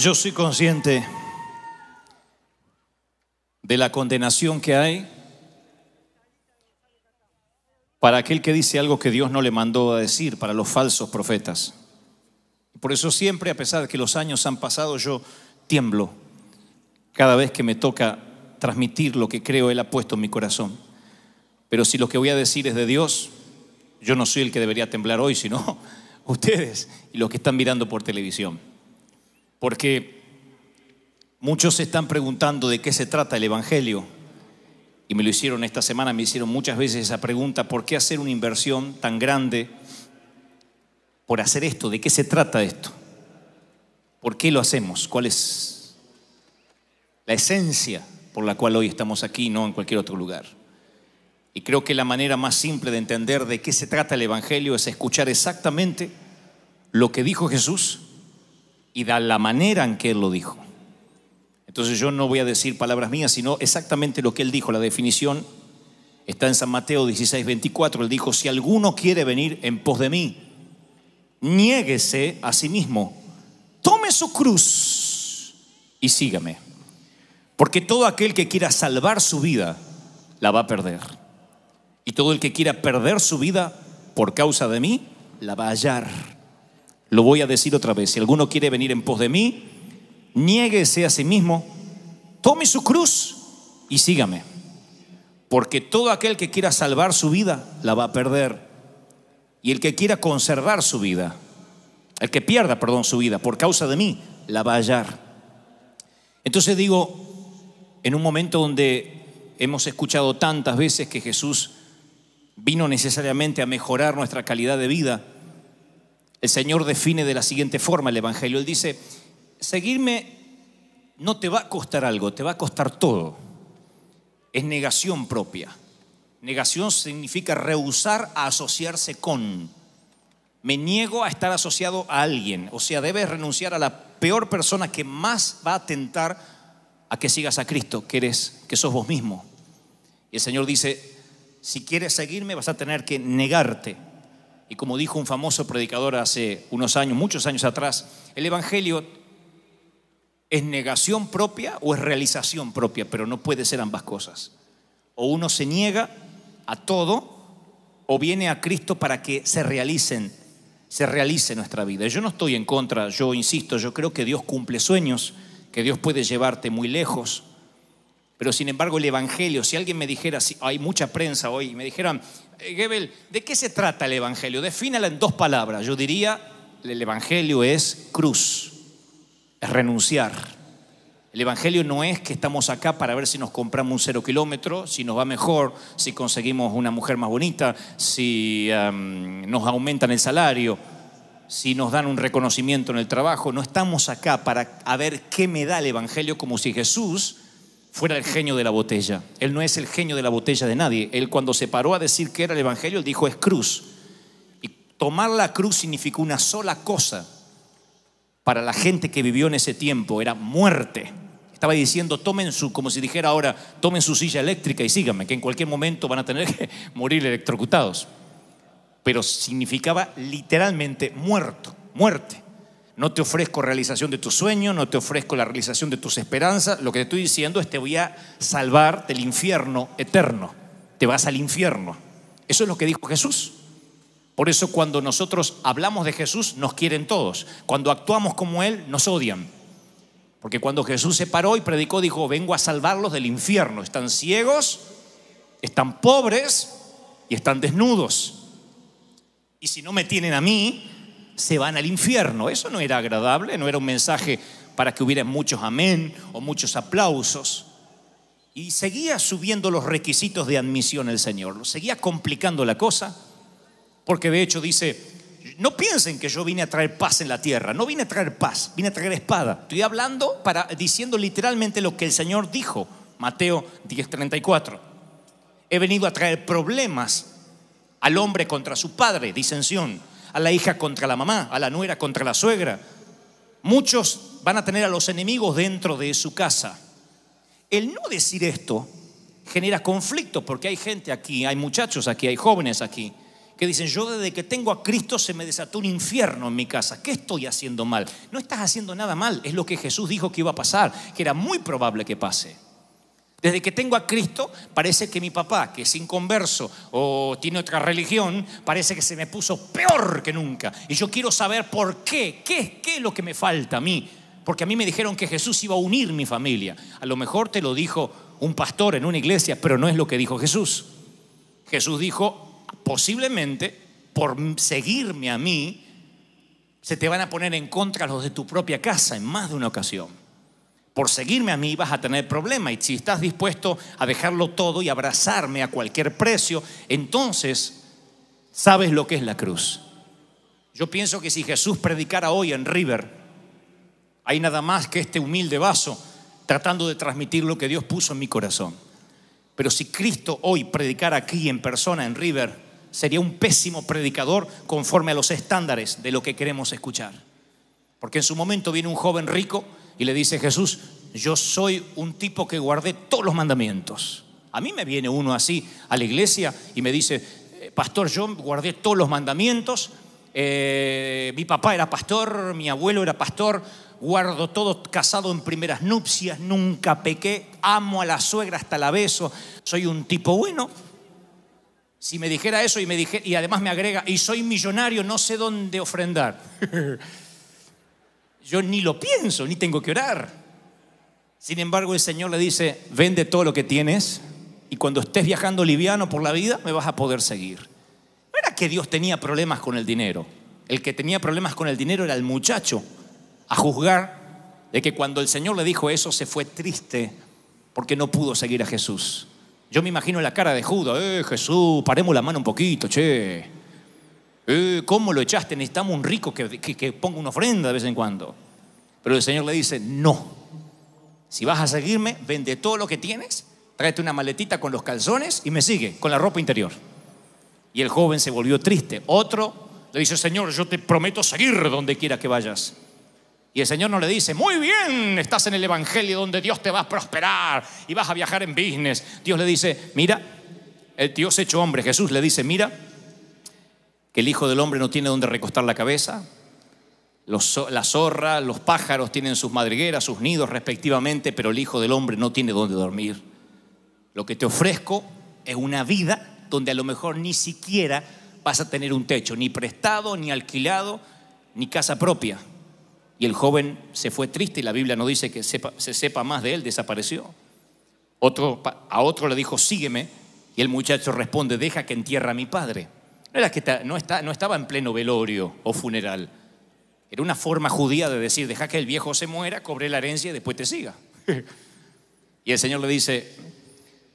Yo soy consciente de la condenación que hay para aquel que dice algo que Dios no le mandó a decir, para los falsos profetas. Por eso siempre, a pesar de que los años han pasado, yo tiemblo cada vez que me toca transmitir lo que creo Él ha puesto en mi corazón. Pero si lo que voy a decir es de Dios, yo no soy el que debería temblar hoy, sino ustedes y los que están mirando por televisión. Porque muchos se están preguntando de qué se trata el Evangelio. Y me lo hicieron esta semana, me hicieron muchas veces esa pregunta, ¿por qué hacer una inversión tan grande por hacer esto? ¿De qué se trata esto? ¿Por qué lo hacemos? ¿Cuál es la esencia por la cual hoy estamos aquí no en cualquier otro lugar? Y creo que la manera más simple de entender de qué se trata el Evangelio es escuchar exactamente lo que dijo Jesús y da la manera en que él lo dijo. Entonces yo no voy a decir palabras mías, sino exactamente lo que él dijo. La definición está en San Mateo 16, 24. Él dijo, si alguno quiere venir en pos de mí, niéguese a sí mismo, tome su cruz y sígame. Porque todo aquel que quiera salvar su vida, la va a perder. Y todo el que quiera perder su vida por causa de mí, la va a hallar. Lo voy a decir otra vez. Si alguno quiere venir en pos de mí, niéguese a sí mismo, tome su cruz y sígame. Porque todo aquel que quiera salvar su vida, la va a perder. Y el que quiera conservar su vida, el que pierda, perdón, su vida por causa de mí, la va a hallar. Entonces digo, en un momento donde hemos escuchado tantas veces que Jesús vino necesariamente a mejorar nuestra calidad de vida, el Señor define de la siguiente forma el Evangelio. Él dice, seguirme no te va a costar algo, te va a costar todo. Es negación propia. Negación significa rehusar a asociarse con. Me niego a estar asociado a alguien. O sea, debes renunciar a la peor persona que más va a tentar a que sigas a Cristo, que eres, que sos vos mismo. Y el Señor dice, si quieres seguirme vas a tener que negarte, y como dijo un famoso predicador hace unos años, muchos años atrás, el Evangelio es negación propia o es realización propia, pero no puede ser ambas cosas. O uno se niega a todo o viene a Cristo para que se realicen, se realice nuestra vida. Yo no estoy en contra, yo insisto, yo creo que Dios cumple sueños, que Dios puede llevarte muy lejos. Pero sin embargo el Evangelio, si alguien me dijera, hay mucha prensa hoy, me dijeran, eh, Gebel, ¿de qué se trata el Evangelio? Defínala en dos palabras. Yo diría, el Evangelio es cruz, es renunciar. El Evangelio no es que estamos acá para ver si nos compramos un cero kilómetro, si nos va mejor, si conseguimos una mujer más bonita, si em, nos aumentan el salario, si nos dan un reconocimiento en el trabajo. No estamos acá para ver qué me da el Evangelio como si Jesús fuera el genio de la botella. Él no es el genio de la botella de nadie. Él cuando se paró a decir que era el Evangelio, él dijo es cruz. Y tomar la cruz significó una sola cosa para la gente que vivió en ese tiempo, era muerte. Estaba diciendo, tomen su, como si dijera ahora, tomen su silla eléctrica y síganme, que en cualquier momento van a tener que morir electrocutados. Pero significaba literalmente muerto, muerte. No te ofrezco realización de tus sueños, no te ofrezco la realización de tus esperanzas. Lo que te estoy diciendo es te voy a salvar del infierno eterno. Te vas al infierno. Eso es lo que dijo Jesús. Por eso cuando nosotros hablamos de Jesús nos quieren todos. Cuando actuamos como Él nos odian. Porque cuando Jesús se paró y predicó dijo, vengo a salvarlos del infierno. Están ciegos, están pobres y están desnudos. Y si no me tienen a mí, se van al infierno. Eso no era agradable, no era un mensaje para que hubiera muchos amén o muchos aplausos. Y seguía subiendo los requisitos de admisión el Señor, lo seguía complicando la cosa, porque de hecho dice, no piensen que yo vine a traer paz en la tierra, no vine a traer paz, vine a traer espada. Estoy hablando para diciendo literalmente lo que el Señor dijo, Mateo 10:34. He venido a traer problemas al hombre contra su padre, disensión, a la hija contra la mamá, a la nuera contra la suegra. Muchos van a tener a los enemigos dentro de su casa. El no decir esto genera conflicto porque hay gente aquí, hay muchachos aquí, hay jóvenes aquí que dicen, yo desde que tengo a Cristo se me desató un infierno en mi casa, ¿qué estoy haciendo mal? No estás haciendo nada mal, es lo que Jesús dijo que iba a pasar, que era muy probable que pase. Desde que tengo a Cristo, parece que mi papá, que es inconverso o tiene otra religión, parece que se me puso peor que nunca. Y yo quiero saber por qué, qué, qué es lo que me falta a mí. Porque a mí me dijeron que Jesús iba a unir mi familia. A lo mejor te lo dijo un pastor en una iglesia, pero no es lo que dijo Jesús. Jesús dijo, posiblemente por seguirme a mí, se te van a poner en contra los de tu propia casa en más de una ocasión por seguirme a mí vas a tener problemas. Y si estás dispuesto a dejarlo todo y abrazarme a cualquier precio, entonces sabes lo que es la cruz. Yo pienso que si Jesús predicara hoy en River, hay nada más que este humilde vaso tratando de transmitir lo que Dios puso en mi corazón. Pero si Cristo hoy predicara aquí en persona en River, sería un pésimo predicador conforme a los estándares de lo que queremos escuchar. Porque en su momento viene un joven rico y le dice Jesús, yo soy un tipo que guardé todos los mandamientos. A mí me viene uno así a la iglesia y me dice, eh, pastor, yo guardé todos los mandamientos, eh, mi papá era pastor, mi abuelo era pastor, guardo todo casado en primeras nupcias, nunca pequé, amo a la suegra hasta la beso, soy un tipo bueno. Si me dijera eso y, me y además me agrega, y soy millonario, no sé dónde ofrendar. yo ni lo pienso, ni tengo que orar. Sin embargo, el Señor le dice, vende todo lo que tienes y cuando estés viajando liviano por la vida, me vas a poder seguir. No era que Dios tenía problemas con el dinero. El que tenía problemas con el dinero era el muchacho, a juzgar de que cuando el Señor le dijo eso, se fue triste porque no pudo seguir a Jesús. Yo me imagino la cara de Judas, eh, Jesús, paremos la mano un poquito, che. Eh, ¿Cómo lo echaste? Necesitamos un rico que, que ponga una ofrenda de vez en cuando. Pero el Señor le dice, no. Si vas a seguirme, vende todo lo que tienes, tráete una maletita con los calzones y me sigue, con la ropa interior. Y el joven se volvió triste. Otro le dice, Señor, yo te prometo seguir donde quiera que vayas. Y el Señor no le dice, muy bien, estás en el Evangelio donde Dios te va a prosperar y vas a viajar en business. Dios le dice, mira, el Dios hecho hombre, Jesús le dice, mira, que el Hijo del Hombre no tiene dónde recostar la cabeza. la zorra, los pájaros tienen sus madrigueras, sus nidos respectivamente, pero el Hijo del Hombre no tiene donde dormir. Lo que te ofrezco es una vida donde a lo mejor ni siquiera vas a tener un techo, ni prestado, ni alquilado, ni casa propia. Y el joven se fue triste y la Biblia no dice que se sepa más de él, desapareció. a otro le dijo, sígueme. Y el muchacho responde, deja que entierra a mi padre. No era que no, estaba en pleno velorio o funeral. Era una forma judía de decir, deja que el viejo se muera, cobre la herencia y después te siga. y el Señor le dice,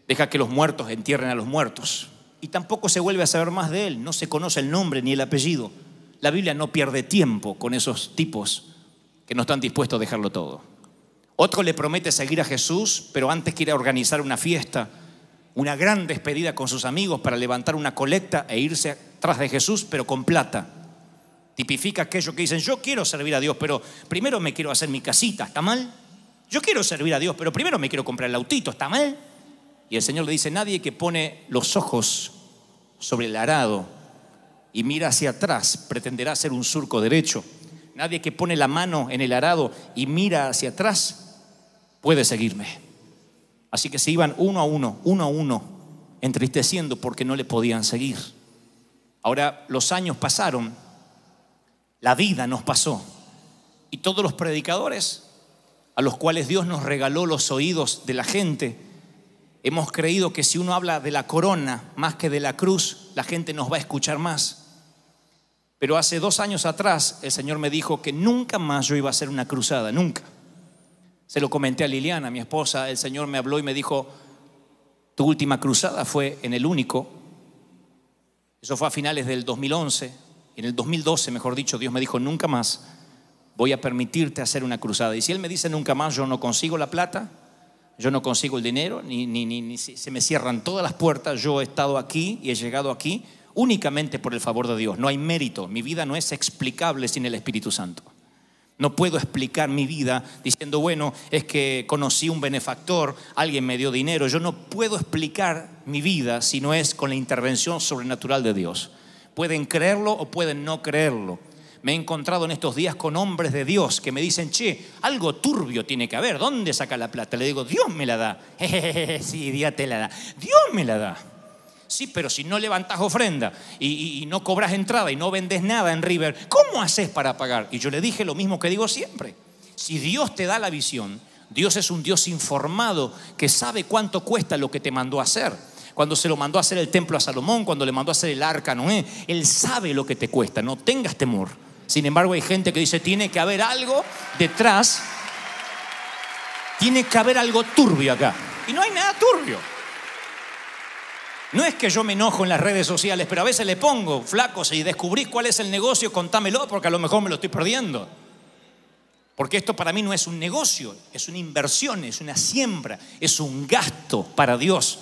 deja que los muertos entierren a los muertos. Y tampoco se vuelve a saber más de él, no se conoce el nombre ni el apellido. La Biblia no pierde tiempo con esos tipos que no están dispuestos a dejarlo todo. Otro le promete seguir a Jesús, pero antes quiere organizar una fiesta una gran despedida con sus amigos para levantar una colecta e irse tras de Jesús, pero con plata. Tipifica aquello que dicen, yo quiero servir a Dios, pero primero me quiero hacer mi casita, ¿está mal? Yo quiero servir a Dios, pero primero me quiero comprar el autito, ¿está mal? Y el Señor le dice, nadie que pone los ojos sobre el arado y mira hacia atrás pretenderá hacer un surco derecho. Nadie que pone la mano en el arado y mira hacia atrás puede seguirme. Así que se iban uno a uno, uno a uno, entristeciendo porque no le podían seguir. Ahora los años pasaron, la vida nos pasó y todos los predicadores a los cuales Dios nos regaló los oídos de la gente, hemos creído que si uno habla de la corona más que de la cruz, la gente nos va a escuchar más. Pero hace dos años atrás el Señor me dijo que nunca más yo iba a hacer una cruzada, nunca. Se lo comenté a Liliana, mi esposa, el Señor me habló y me dijo, tu última cruzada fue en el único. Eso fue a finales del 2011. En el 2012, mejor dicho, Dios me dijo, nunca más voy a permitirte hacer una cruzada. Y si Él me dice nunca más, yo no consigo la plata, yo no consigo el dinero, ni, ni, ni, se me cierran todas las puertas, yo he estado aquí y he llegado aquí únicamente por el favor de Dios. No hay mérito, mi vida no es explicable sin el Espíritu Santo. No puedo explicar mi vida diciendo, bueno, es que conocí un benefactor, alguien me dio dinero. Yo no puedo explicar mi vida si no es con la intervención sobrenatural de Dios. Pueden creerlo o pueden no creerlo. Me he encontrado en estos días con hombres de Dios que me dicen, che, algo turbio tiene que haber, ¿dónde saca la plata? Le digo, Dios me la da. sí, Dios te la da. Dios me la da. Sí, pero si no levantas ofrenda y, no cobras entrada y no vendes nada en River, ¿cómo haces para pagar? Y yo le dije lo mismo que digo siempre. Si Dios te da la visión, Dios es un Dios informado que sabe cuánto cuesta lo que te mandó a hacer. Cuando se lo mandó a hacer el templo a Salomón, cuando le mandó a hacer el arca a Noé, Él sabe lo que te cuesta, no tengas temor. Sin embargo, hay gente que dice, tiene que haber algo detrás, tiene que haber algo turbio acá. Y no hay nada turbio. No es que yo me enojo en las redes sociales, pero a veces le pongo, flacos y descubrís cuál es el negocio, contámelo, porque a lo mejor me lo estoy perdiendo. Porque esto para mí no es un negocio, es una inversión, es una siembra, es un gasto para Dios.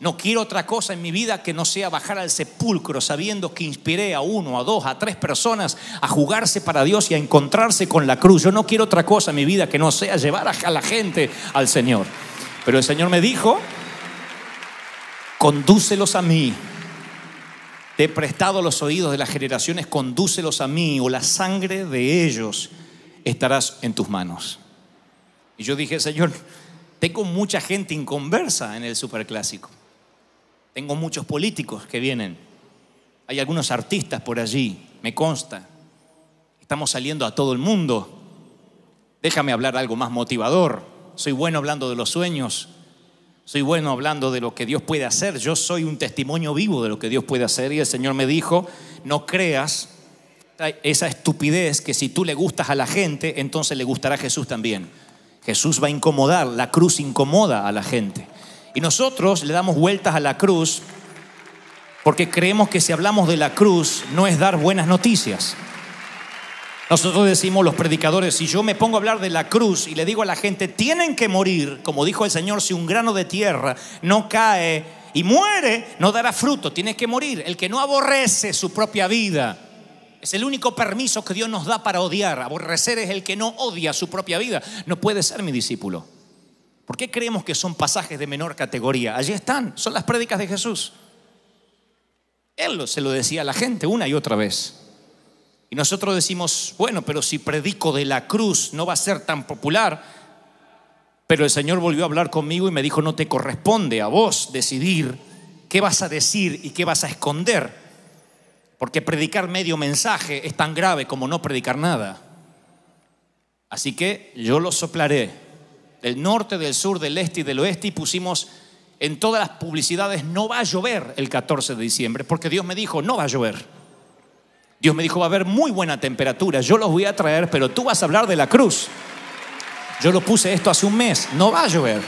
No quiero otra cosa en mi vida que no sea bajar al sepulcro sabiendo que inspiré a uno, a dos, a tres personas a jugarse para Dios y a encontrarse con la cruz. Yo no quiero otra cosa en mi vida que no sea llevar a la gente al Señor. Pero el Señor me dijo, condúcelos a mí. Te he prestado los oídos de las generaciones, condúcelos a mí, o la sangre de ellos estarás en tus manos. Y yo dije, Señor, tengo mucha gente inconversa en el superclásico. Tengo muchos políticos que vienen. Hay algunos artistas por allí, me consta. Estamos saliendo a todo el mundo. Déjame hablar algo más motivador. Soy bueno hablando de los sueños, soy bueno hablando de lo que Dios puede hacer. Yo soy un testimonio vivo de lo que Dios puede hacer. Y el Señor me dijo, no creas esa estupidez que si tú le gustas a la gente, entonces le gustará a Jesús también. Jesús va a incomodar, la cruz incomoda a la gente. Y nosotros le damos vueltas a la cruz porque creemos que si hablamos de la cruz no es dar buenas noticias. Nosotros decimos los predicadores, si yo me pongo a hablar de la cruz y le digo a la gente, tienen que morir, como dijo el Señor, si un grano de tierra no cae y muere, no dará fruto, tienes que morir. El que no aborrece su propia vida, es el único permiso que Dios nos da para odiar. Aborrecer es el que no odia su propia vida. No puede ser mi discípulo. ¿Por qué creemos que son pasajes de menor categoría? Allí están, son las prédicas de Jesús. Él se lo decía a la gente una y otra vez nosotros decimos, bueno, pero si predico de la cruz no va a ser tan popular. Pero el Señor volvió a hablar conmigo y me dijo, no te corresponde a vos decidir qué vas a decir y qué vas a esconder. Porque predicar medio mensaje es tan grave como no predicar nada. Así que yo lo soplaré del norte, del sur, del este y del oeste y pusimos en todas las publicidades, no va a llover el 14 de diciembre, porque Dios me dijo, no va a llover. Dios me dijo, va a haber muy buena temperatura, yo los voy a traer, pero tú vas a hablar de la cruz. Yo lo puse esto hace un mes, no va a llover.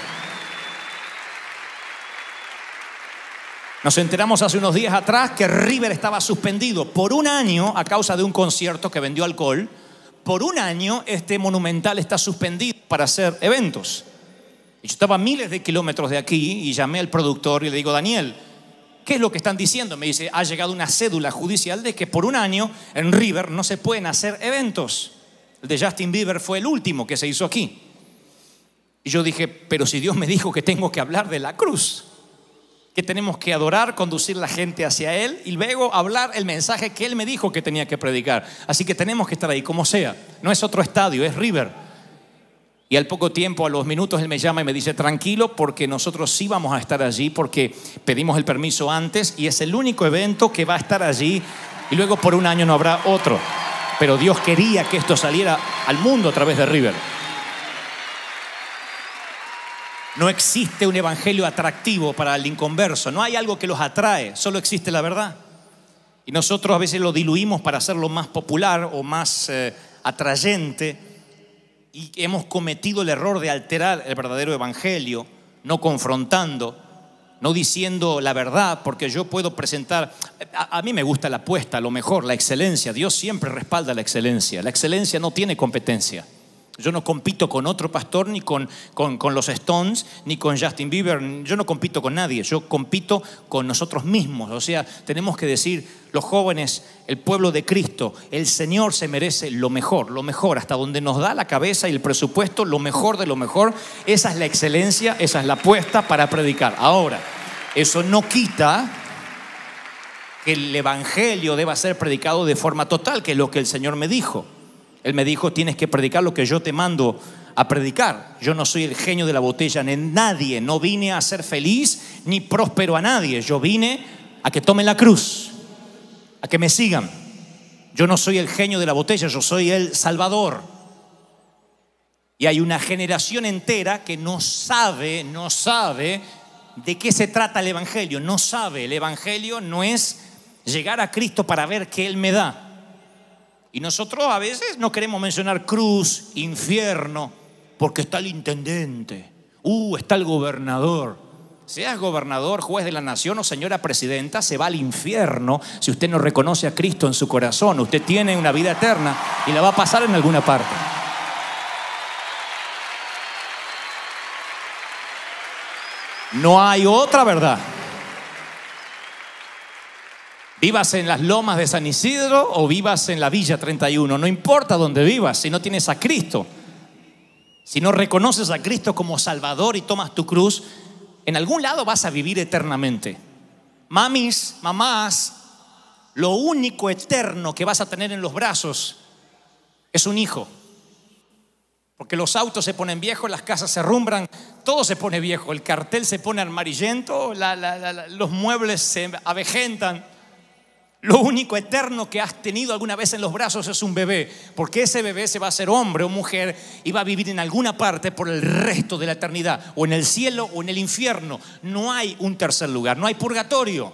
Nos enteramos hace unos días atrás que River estaba suspendido por un año a causa de un concierto que vendió alcohol. Por un año este monumental está suspendido para hacer eventos. yo estaba miles de kilómetros de aquí y llamé al productor y le digo, Daniel, ¿qué es lo que están diciendo? Me dice, ha llegado una cédula judicial de que por un año en River no se pueden hacer eventos. El de Justin Bieber fue el último que se hizo aquí. Y yo dije, pero si Dios me dijo que tengo que hablar de la cruz, que tenemos que adorar, conducir la gente hacia Él y luego hablar el mensaje que Él me dijo que tenía que predicar. Así que tenemos que estar ahí como sea. No es otro estadio, es River. Y al poco tiempo, a los minutos, él me llama y me dice, tranquilo, porque nosotros sí vamos a estar allí, porque pedimos el permiso antes y es el único evento que va a estar allí y luego por un año no habrá otro. Pero Dios quería que esto saliera al mundo a través de River. No existe un evangelio atractivo para el inconverso, no hay algo que los atrae, solo existe la verdad. Y nosotros a veces lo diluimos para hacerlo más popular o más eh, atrayente y hemos cometido el error de alterar el verdadero evangelio, no confrontando, no diciendo la verdad, porque yo puedo presentar, a, mí me gusta la apuesta, lo mejor, la excelencia, Dios siempre respalda la excelencia, la excelencia no tiene competencia. Yo no compito con otro pastor, ni con, con, los Stones, ni con Justin Bieber. Yo no compito con nadie. Yo compito con nosotros mismos. O sea, tenemos que decir, los jóvenes, el pueblo de Cristo, el Señor se merece lo mejor, lo mejor, hasta donde nos da la cabeza y el presupuesto, lo mejor de lo mejor. Esa es la excelencia, esa es la apuesta para predicar. Ahora, eso no quita que el Evangelio deba ser predicado de forma total, que es lo que el Señor me dijo. Él me dijo, tienes que predicar lo que yo te mando a predicar. Yo no soy el genio de la botella ni nadie. No vine a ser feliz ni próspero a nadie. Yo vine a que tomen la cruz, a que me sigan. Yo no soy el genio de la botella, yo soy el salvador. Y hay una generación entera que no sabe, no sabe de qué se trata el Evangelio. No sabe, el Evangelio no es llegar a Cristo para ver qué Él me da. Y nosotros a veces no queremos mencionar cruz, infierno, porque está el intendente, uh, está el gobernador. Seas gobernador, juez de la nación o señora presidenta, se va al infierno si usted no reconoce a Cristo en su corazón. Usted tiene una vida eterna y la va a pasar en alguna parte. No hay otra verdad. Vivas en las lomas de San Isidro o vivas en la Villa 31, no importa dónde vivas, si no tienes a Cristo, si no reconoces a Cristo como Salvador y tomas tu cruz, en algún lado vas a vivir eternamente. Mamis, mamás, lo único eterno que vas a tener en los brazos es un hijo. Porque los autos se ponen viejos, las casas se rumbran, todo se pone viejo, el cartel se pone amarillento, los muebles se avejentan. Lo único eterno que has tenido alguna vez en los brazos es un bebé, porque ese bebé se va a hacer hombre o mujer y va a vivir en alguna parte por el resto de la eternidad, o en el cielo o en el infierno. No hay un tercer lugar, no hay purgatorio.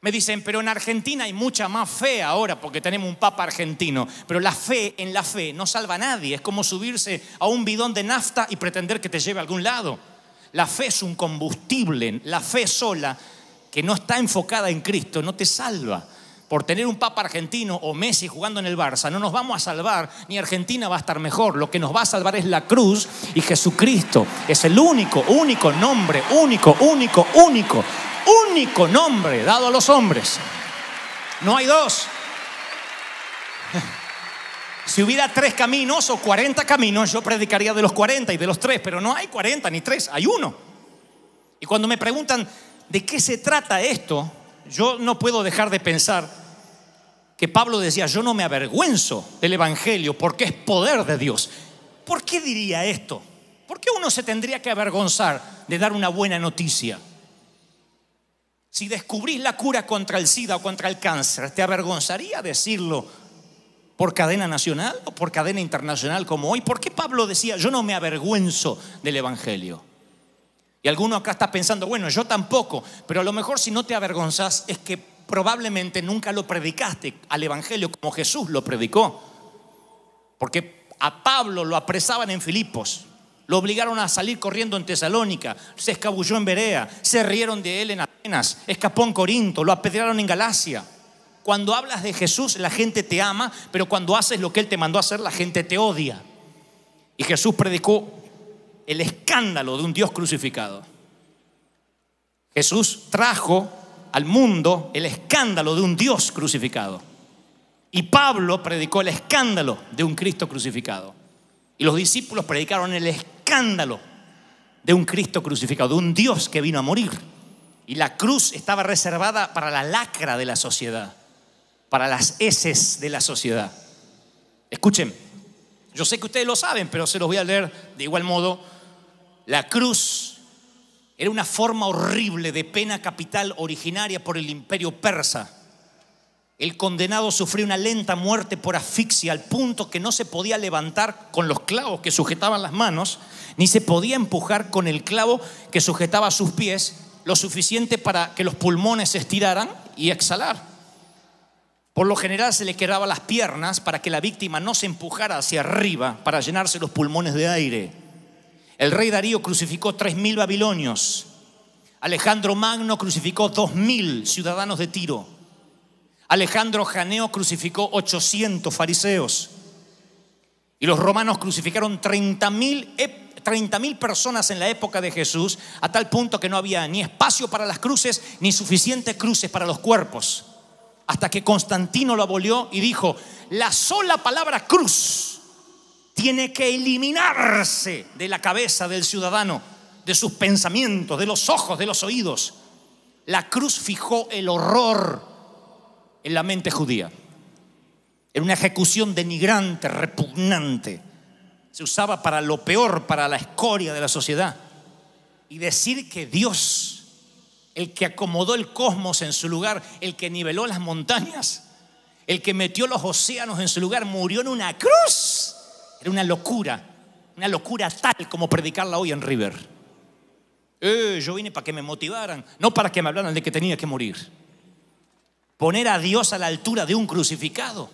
Me dicen, pero en Argentina hay mucha más fe ahora porque tenemos un papa argentino, pero la fe en la fe no salva a nadie, es como subirse a un bidón de nafta y pretender que te lleve a algún lado. La fe es un combustible, la fe sola que no está enfocada en Cristo no te salva. Por tener un Papa argentino o Messi jugando en el Barça, no nos vamos a salvar, ni Argentina va a estar mejor. Lo que nos va a salvar es la cruz y Jesucristo. Es el único, único nombre, único, único, único, único nombre dado a los hombres. No hay dos. Si hubiera tres caminos o cuarenta caminos, yo predicaría de los cuarenta y de los tres, pero no hay cuarenta ni tres, hay uno. Y cuando me preguntan, de qué se trata esto, yo no puedo dejar de pensar que Pablo decía, yo no me avergüenzo del Evangelio porque es poder de Dios. ¿Por qué diría esto? ¿Por qué uno se tendría que avergonzar de dar una buena noticia? Si descubrís la cura contra el SIDA o contra el cáncer, ¿te avergonzaría decirlo por cadena nacional o por cadena internacional como hoy? ¿Por qué Pablo decía, yo no me avergüenzo del Evangelio? Y alguno acá está pensando, bueno, yo tampoco, pero a lo mejor si no te avergonzás es que probablemente nunca lo predicaste al Evangelio como Jesús lo predicó. Porque a Pablo lo apresaban en Filipos, lo obligaron a salir corriendo en Tesalónica, se escabulló en Berea, se rieron de él en Atenas, escapó en Corinto, lo apedrearon en Galacia. Cuando hablas de Jesús, la gente te ama, pero cuando haces lo que Él te mandó a hacer, la gente te odia. Y Jesús predicó el escándalo de un Dios crucificado. Jesús trajo al mundo el escándalo de un Dios crucificado. Y Pablo predicó el escándalo de un Cristo crucificado. Y los discípulos predicaron el escándalo de un Cristo crucificado, de un Dios que vino a morir. Y la cruz estaba reservada para la lacra de la sociedad, para las heces de la sociedad. Escuchen, yo sé que ustedes lo saben, pero se los voy a leer de igual modo la cruz era una forma horrible de pena capital originaria por el imperio persa. El condenado sufrió una lenta muerte por asfixia al punto que no se podía levantar con los clavos que sujetaban las manos, ni se podía empujar con el clavo que sujetaba sus pies lo suficiente para que los pulmones se estiraran y exhalar. Por lo general se le quedaba las piernas para que la víctima no se empujara hacia arriba para llenarse los pulmones de aire. El rey Darío crucificó 3.000 babilonios. Alejandro Magno crucificó 2.000 ciudadanos de Tiro. Alejandro Janeo crucificó 800 fariseos. Y los romanos crucificaron 30.000 personas en la época de Jesús, a tal punto que no había ni espacio para las cruces, ni suficientes cruces para los cuerpos. Hasta que Constantino lo abolió y dijo, la sola palabra cruz tiene que eliminarse de la cabeza del ciudadano, de sus pensamientos, de los ojos, de los oídos. La cruz fijó el horror en la mente judía. en una ejecución denigrante, repugnante. Se usaba para lo peor, para la escoria de la sociedad. Y decir que Dios, el que acomodó el cosmos en su lugar, el que niveló las montañas, el que metió los océanos en su lugar, murió en una cruz era una locura, una locura tal como predicarla hoy en River. Eh, yo vine para que me motivaran, no para que me hablaran de que tenía que morir. Poner a Dios a la altura de un crucificado.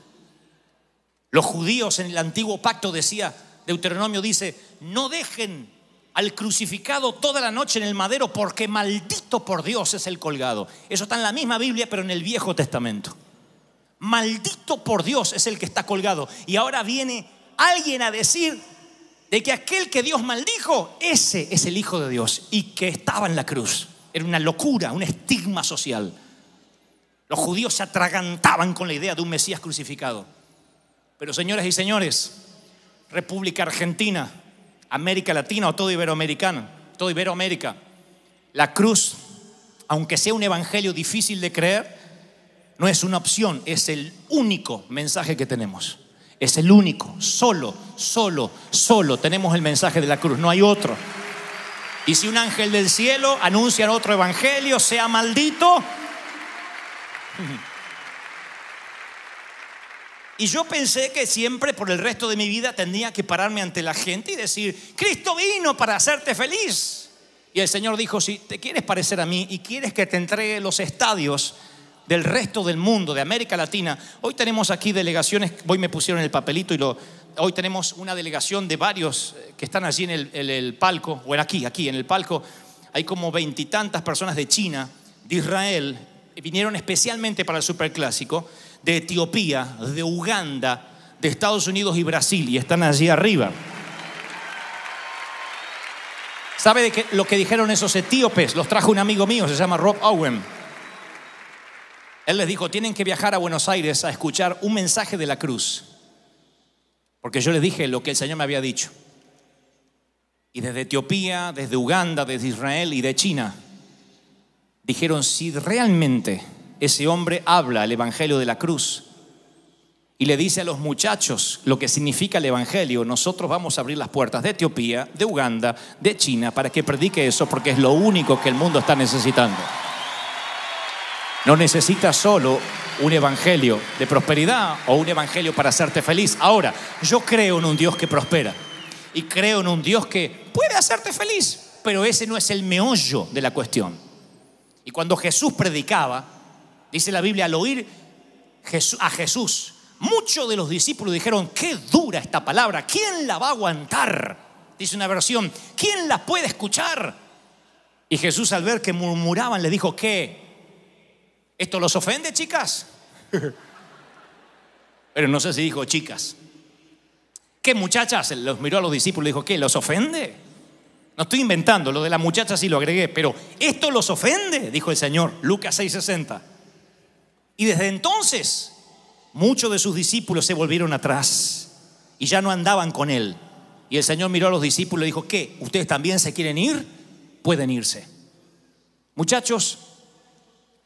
Los judíos en el antiguo pacto decía, Deuteronomio dice, no dejen al crucificado toda la noche en el madero porque maldito por Dios es el colgado. Eso está en la misma Biblia pero en el Viejo Testamento. Maldito por Dios es el que está colgado. Y ahora viene alguien a decir de que aquel que Dios maldijo, ese es el Hijo de Dios y que estaba en la cruz. Era una locura, un estigma social. Los judíos se atragantaban con la idea de un Mesías crucificado. Pero señoras y señores, República Argentina, América Latina o todo Iberoamericano, todo Iberoamérica, la cruz, aunque sea un evangelio difícil de creer, no es una opción, es el único mensaje que tenemos. Es el único, solo, solo, solo tenemos el mensaje de la cruz, no hay otro. Y si un ángel del cielo anuncia otro evangelio, sea maldito. Y yo pensé que siempre por el resto de mi vida tendría que pararme ante la gente y decir, Cristo vino para hacerte feliz. Y el Señor dijo, si te quieres parecer a mí y quieres que te entregue los estadios del resto del mundo, de América Latina. Hoy tenemos aquí delegaciones, hoy me pusieron el papelito y lo... Hoy tenemos una delegación de varios eh, que están allí en el, el palco, bueno, aquí, aquí, en el palco. Hay como veintitantas personas de China, de Israel, vinieron especialmente para el Superclásico, de Etiopía, de Uganda, de Estados Unidos y Brasil, y están allí arriba. ¿Sabe de que lo que dijeron esos etíopes? Los trajo un amigo mío, se llama Rob Owen. Él les dijo, tienen que viajar a Buenos Aires a escuchar un mensaje de la cruz. Porque yo les dije lo que el Señor me había dicho. Y desde Etiopía, desde Uganda, desde Israel y de China, dijeron, si realmente ese hombre habla el Evangelio de la cruz y le dice a los muchachos lo que significa el Evangelio, nosotros vamos a abrir las puertas de Etiopía, de Uganda, de China, para que predique eso, porque es lo único que el mundo está necesitando. No necesitas solo un evangelio de prosperidad o un evangelio para hacerte feliz. Ahora, yo creo en un Dios que prospera y creo en un Dios que puede hacerte feliz, pero ese no es el meollo de la cuestión. Y cuando Jesús predicaba, dice la Biblia, al oír a Jesús, muchos de los discípulos dijeron, qué dura esta palabra, ¿quién la va a aguantar? Dice una versión, ¿quién la puede escuchar? Y Jesús al ver que murmuraban le dijo, ¿qué? ¿Esto los ofende, chicas? Pero no sé si dijo chicas. ¿Qué muchachas? Los miró a los discípulos y dijo, ¿qué? ¿Los ofende? No estoy inventando, lo de las muchachas sí lo agregué, pero esto los ofende, dijo el Señor, Lucas 6:60. Y desde entonces muchos de sus discípulos se volvieron atrás y ya no andaban con él. Y el Señor miró a los discípulos y dijo, ¿qué? ¿Ustedes también se quieren ir? Pueden irse. Muchachos,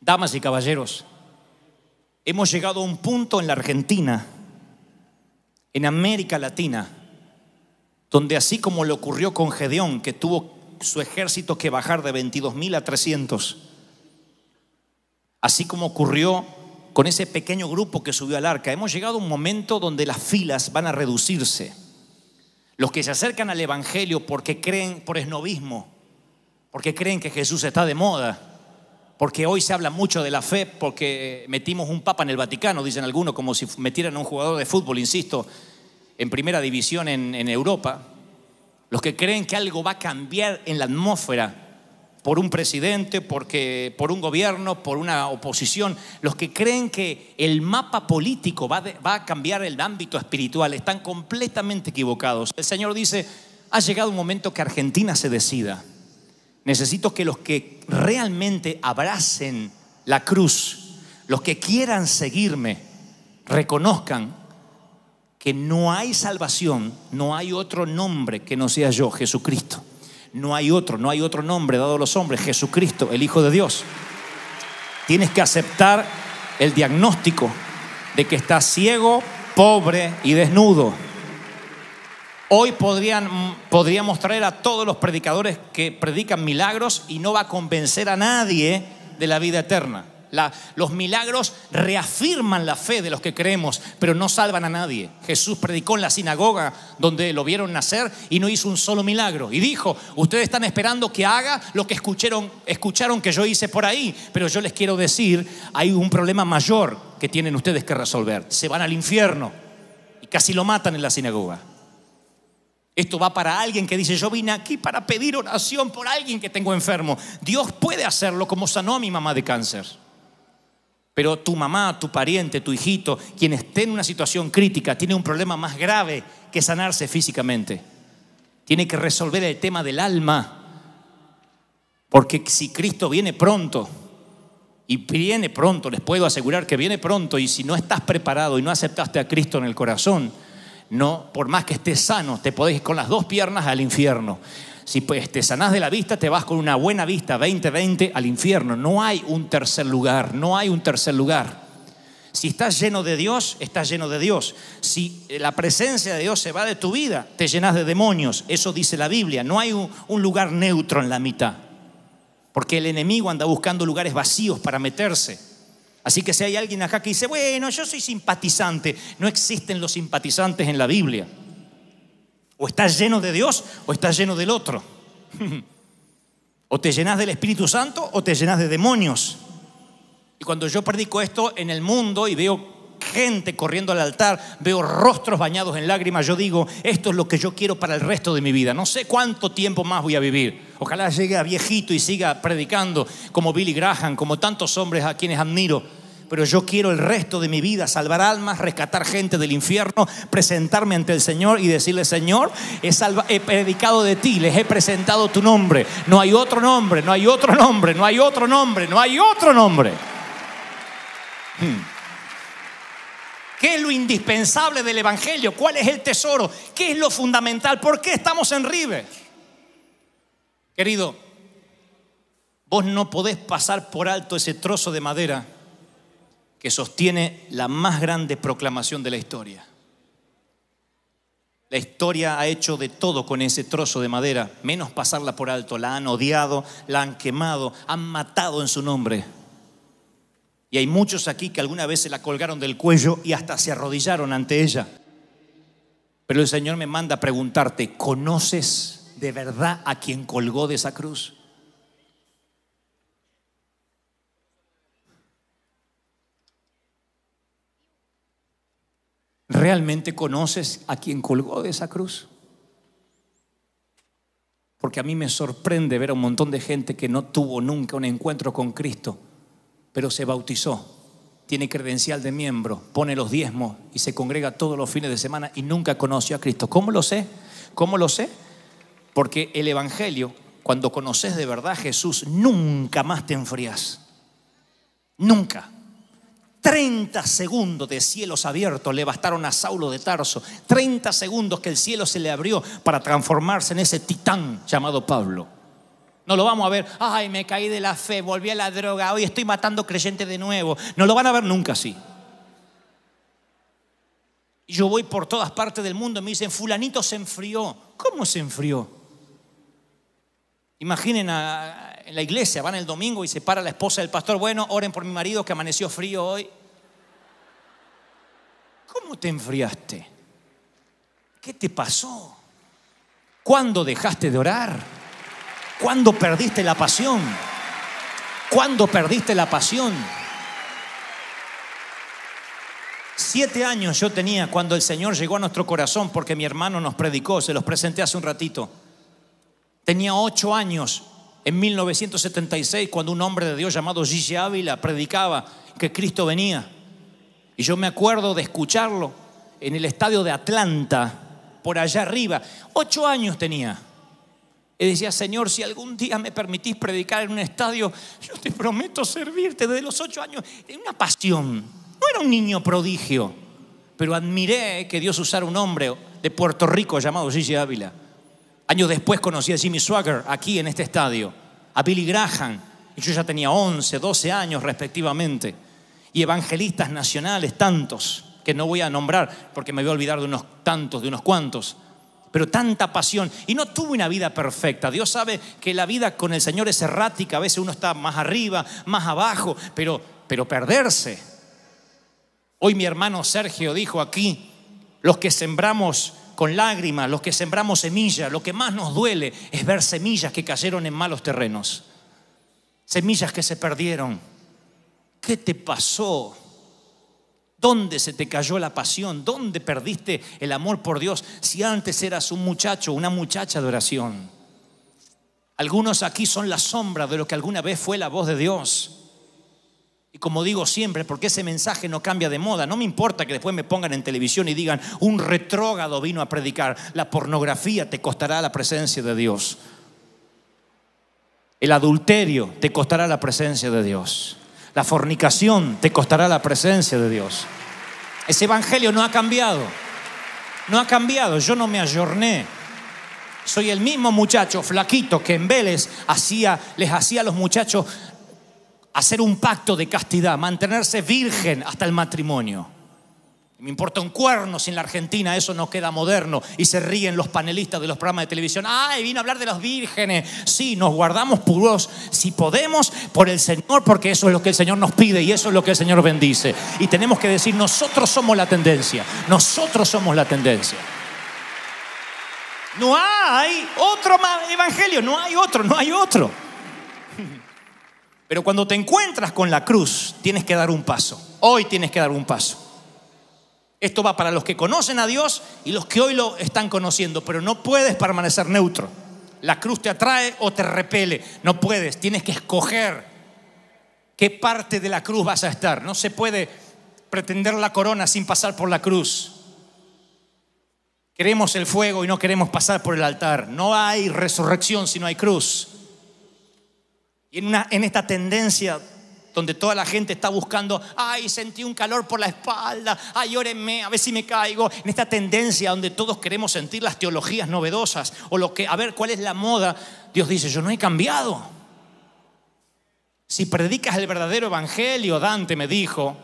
Damas y caballeros, hemos llegado a un punto en la Argentina, en América Latina, donde así como le ocurrió con Gedeón, que tuvo su ejército que bajar de 22.000 a 300, así como ocurrió con ese pequeño grupo que subió al arca, hemos llegado a un momento donde las filas van a reducirse. Los que se acercan al Evangelio porque creen por esnovismo, porque creen que Jesús está de moda, porque hoy se habla mucho de la fe, porque metimos un papa en el Vaticano, dicen algunos, como si metieran un jugador de fútbol, insisto, en primera división en, Europa. Los que creen que algo va a cambiar en la atmósfera por un presidente, porque, por un gobierno, por una oposición, los que creen que el mapa político va a cambiar el ámbito espiritual, están completamente equivocados. El Señor dice, ha llegado un momento que Argentina se decida. Necesito que los que realmente abracen la cruz, los que quieran seguirme, reconozcan que no hay salvación, no hay otro nombre que no sea yo, Jesucristo. No hay otro, no hay otro nombre dado a los hombres, Jesucristo, el Hijo de Dios. Tienes que aceptar el diagnóstico de que estás ciego, pobre y desnudo Hoy podrían, podríamos traer a todos los predicadores que predican milagros y no va a convencer a nadie de la vida eterna. los milagros reafirman la fe de los que creemos, pero no salvan a nadie. Jesús predicó en la sinagoga donde lo vieron nacer y no hizo un solo milagro. Y dijo, ustedes están esperando que haga lo que escucharon, escucharon que yo hice por ahí, pero yo les quiero decir, hay un problema mayor que tienen ustedes que resolver. Se van al infierno y casi lo matan en la sinagoga. Esto va para alguien que dice, yo vine aquí para pedir oración por alguien que tengo enfermo. Dios puede hacerlo como sanó a mi mamá de cáncer. Pero tu mamá, tu pariente, tu hijito, quien esté en una situación crítica, tiene un problema más grave que sanarse físicamente. Tiene que resolver el tema del alma. Porque si Cristo viene pronto, y viene pronto, les puedo asegurar que viene pronto, y si no estás preparado y no aceptaste a Cristo en el corazón, no, por más que estés sano, te podés ir con las dos piernas al infierno. Si pues, te sanás de la vista, te vas con una buena vista 20-20 al infierno. No hay un tercer lugar, no hay un tercer lugar. Si estás lleno de Dios, estás lleno de Dios. Si eh, la presencia de Dios se va de tu vida, te llenas de demonios. Eso dice la Biblia. No hay un lugar neutro en la mitad. Porque el enemigo anda buscando lugares vacíos para meterse. Así que si hay alguien acá que dice, bueno, yo soy simpatizante, no existen los simpatizantes en la Biblia. O estás lleno de Dios o estás lleno del otro. o te llenas del Espíritu Santo o te llenas de demonios. Y cuando yo predico esto en el mundo y veo gente corriendo al altar, veo rostros bañados en lágrimas, yo digo, esto es lo que yo quiero para el resto de mi vida. No sé cuánto tiempo más voy a vivir. Ojalá llegue a viejito y siga predicando como Billy Graham, como tantos hombres a quienes admiro. Pero yo quiero el resto de mi vida salvar almas, rescatar gente del infierno, presentarme ante el Señor y decirle, Señor, he, predicado de ti, les he presentado tu nombre. No hay otro nombre, no hay otro nombre, no hay otro nombre, no hay otro nombre. Hmm. ¿Qué es lo indispensable del Evangelio? ¿Cuál es el tesoro? ¿Qué es lo fundamental? ¿Por qué estamos en Ribe? Querido, vos no podés pasar por alto ese trozo de madera que sostiene la más grande proclamación de la historia. La historia ha hecho de todo con ese trozo de madera, menos pasarla por alto. La han odiado, la han quemado, han matado en su nombre. Y hay muchos aquí que alguna vez se la colgaron del cuello y hasta se arrodillaron ante ella. Pero el Señor me manda a preguntarte, ¿conoces de verdad a quien colgó de esa cruz? ¿Realmente conoces a quien colgó de esa cruz? Porque a mí me sorprende ver a un montón de gente que no tuvo nunca un encuentro con Cristo pero se bautizó, tiene credencial de miembro, pone los diezmos y se congrega todos los fines de semana y nunca conoció a Cristo. ¿Cómo lo sé? ¿Cómo lo sé? Porque el Evangelio, cuando conoces de verdad a Jesús, nunca más te enfrías. Nunca. 30 segundos de cielos abiertos le bastaron a Saulo de Tarso. 30 segundos que el cielo se le abrió para transformarse en ese titán llamado Pablo. No lo vamos a ver, ay, me caí de la fe, volví a la droga, hoy estoy matando creyentes de nuevo. No lo van a ver nunca así. Yo voy por todas partes del mundo y me dicen, fulanito se enfrió. ¿Cómo se enfrió? Imaginen en la iglesia, van el domingo y se para la esposa del pastor, bueno, oren por mi marido que amaneció frío hoy. ¿Cómo te enfriaste? ¿Qué te pasó? ¿Cuándo dejaste de orar? ¿Cuándo perdiste la pasión? ¿Cuándo perdiste la pasión? Siete años yo tenía cuando el Señor llegó a nuestro corazón porque mi hermano nos predicó, se los presenté hace un ratito. Tenía ocho años en 1976 cuando un hombre de Dios llamado Gigi Ávila predicaba que Cristo venía. Y yo me acuerdo de escucharlo en el estadio de Atlanta, por allá arriba. Ocho años tenía. Y decía, Señor, si algún día me permitís predicar en un estadio, yo te prometo servirte desde los ocho años. Tenía una pasión. No era un niño prodigio, pero admiré que Dios usara un hombre de Puerto Rico llamado Gigi Ávila. Años después conocí a Jimmy Swagger aquí en este estadio, a Billy Graham, y yo ya tenía 11, 12 años respectivamente, y evangelistas nacionales tantos que no voy a nombrar porque me voy a olvidar de unos tantos, de unos cuantos pero tanta pasión. Y no tuvo una vida perfecta. Dios sabe que la vida con el Señor es errática. A veces uno está más arriba, más abajo, pero, pero perderse. Hoy mi hermano Sergio dijo aquí, los que sembramos con lágrimas, los que sembramos semillas, lo que más nos duele es ver semillas que cayeron en malos terrenos, semillas que se perdieron. ¿Qué te pasó? ¿Dónde se te cayó la pasión? ¿Dónde perdiste el amor por Dios si antes eras un muchacho, una muchacha de oración? Algunos aquí son la sombra de lo que alguna vez fue la voz de Dios. Y como digo siempre, porque ese mensaje no cambia de moda, no me importa que después me pongan en televisión y digan, un retrógado vino a predicar, la pornografía te costará la presencia de Dios. El adulterio te costará la presencia de Dios. La fornicación te costará la presencia de Dios. Ese evangelio no ha cambiado. No ha cambiado. Yo no me ayorné. Soy el mismo muchacho flaquito que en Vélez hacía, les hacía a los muchachos hacer un pacto de castidad, mantenerse virgen hasta el matrimonio. Me importa un cuerno si en la Argentina eso no queda moderno y se ríen los panelistas de los programas de televisión. ¡Ay, vino a hablar de los vírgenes! Sí, nos guardamos puros si podemos por el Señor, porque eso es lo que el Señor nos pide y eso es lo que el Señor bendice. Y tenemos que decir, nosotros somos la tendencia, nosotros somos la tendencia. No hay otro evangelio, no hay otro, no hay otro. Pero cuando te encuentras con la cruz, tienes que dar un paso. Hoy tienes que dar un paso. Esto va para los que conocen a Dios y los que hoy lo están conociendo, pero no puedes permanecer neutro. La cruz te atrae o te repele. No puedes, tienes que escoger qué parte de la cruz vas a estar. No se puede pretender la corona sin pasar por la cruz. Queremos el fuego y no queremos pasar por el altar. No hay resurrección si no hay cruz. Y en, en esta tendencia donde toda la gente está buscando, ay, sentí un calor por la espalda, ay, órenme, a ver si me caigo, en esta tendencia donde todos queremos sentir las teologías novedosas o lo que, a ver cuál es la moda, Dios dice, yo no he cambiado. Si predicas el verdadero evangelio, Dante me dijo,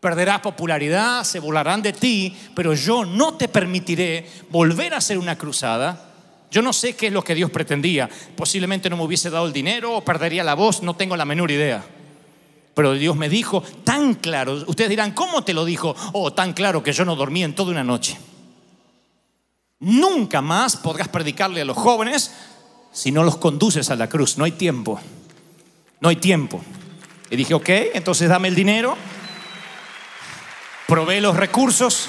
perderás popularidad, se burlarán de ti, pero yo no te permitiré volver a hacer una cruzada yo no sé qué es lo que Dios pretendía. Posiblemente no me hubiese dado el dinero o perdería la voz, no tengo la menor idea pero Dios me dijo tan claro. Ustedes dirán, ¿cómo te lo dijo? Oh, tan claro que yo no dormí en toda una noche. Nunca más podrás predicarle a los jóvenes si no los conduces a la cruz. No hay tiempo. No hay tiempo. Y dije, ok, entonces dame el dinero, Probé los recursos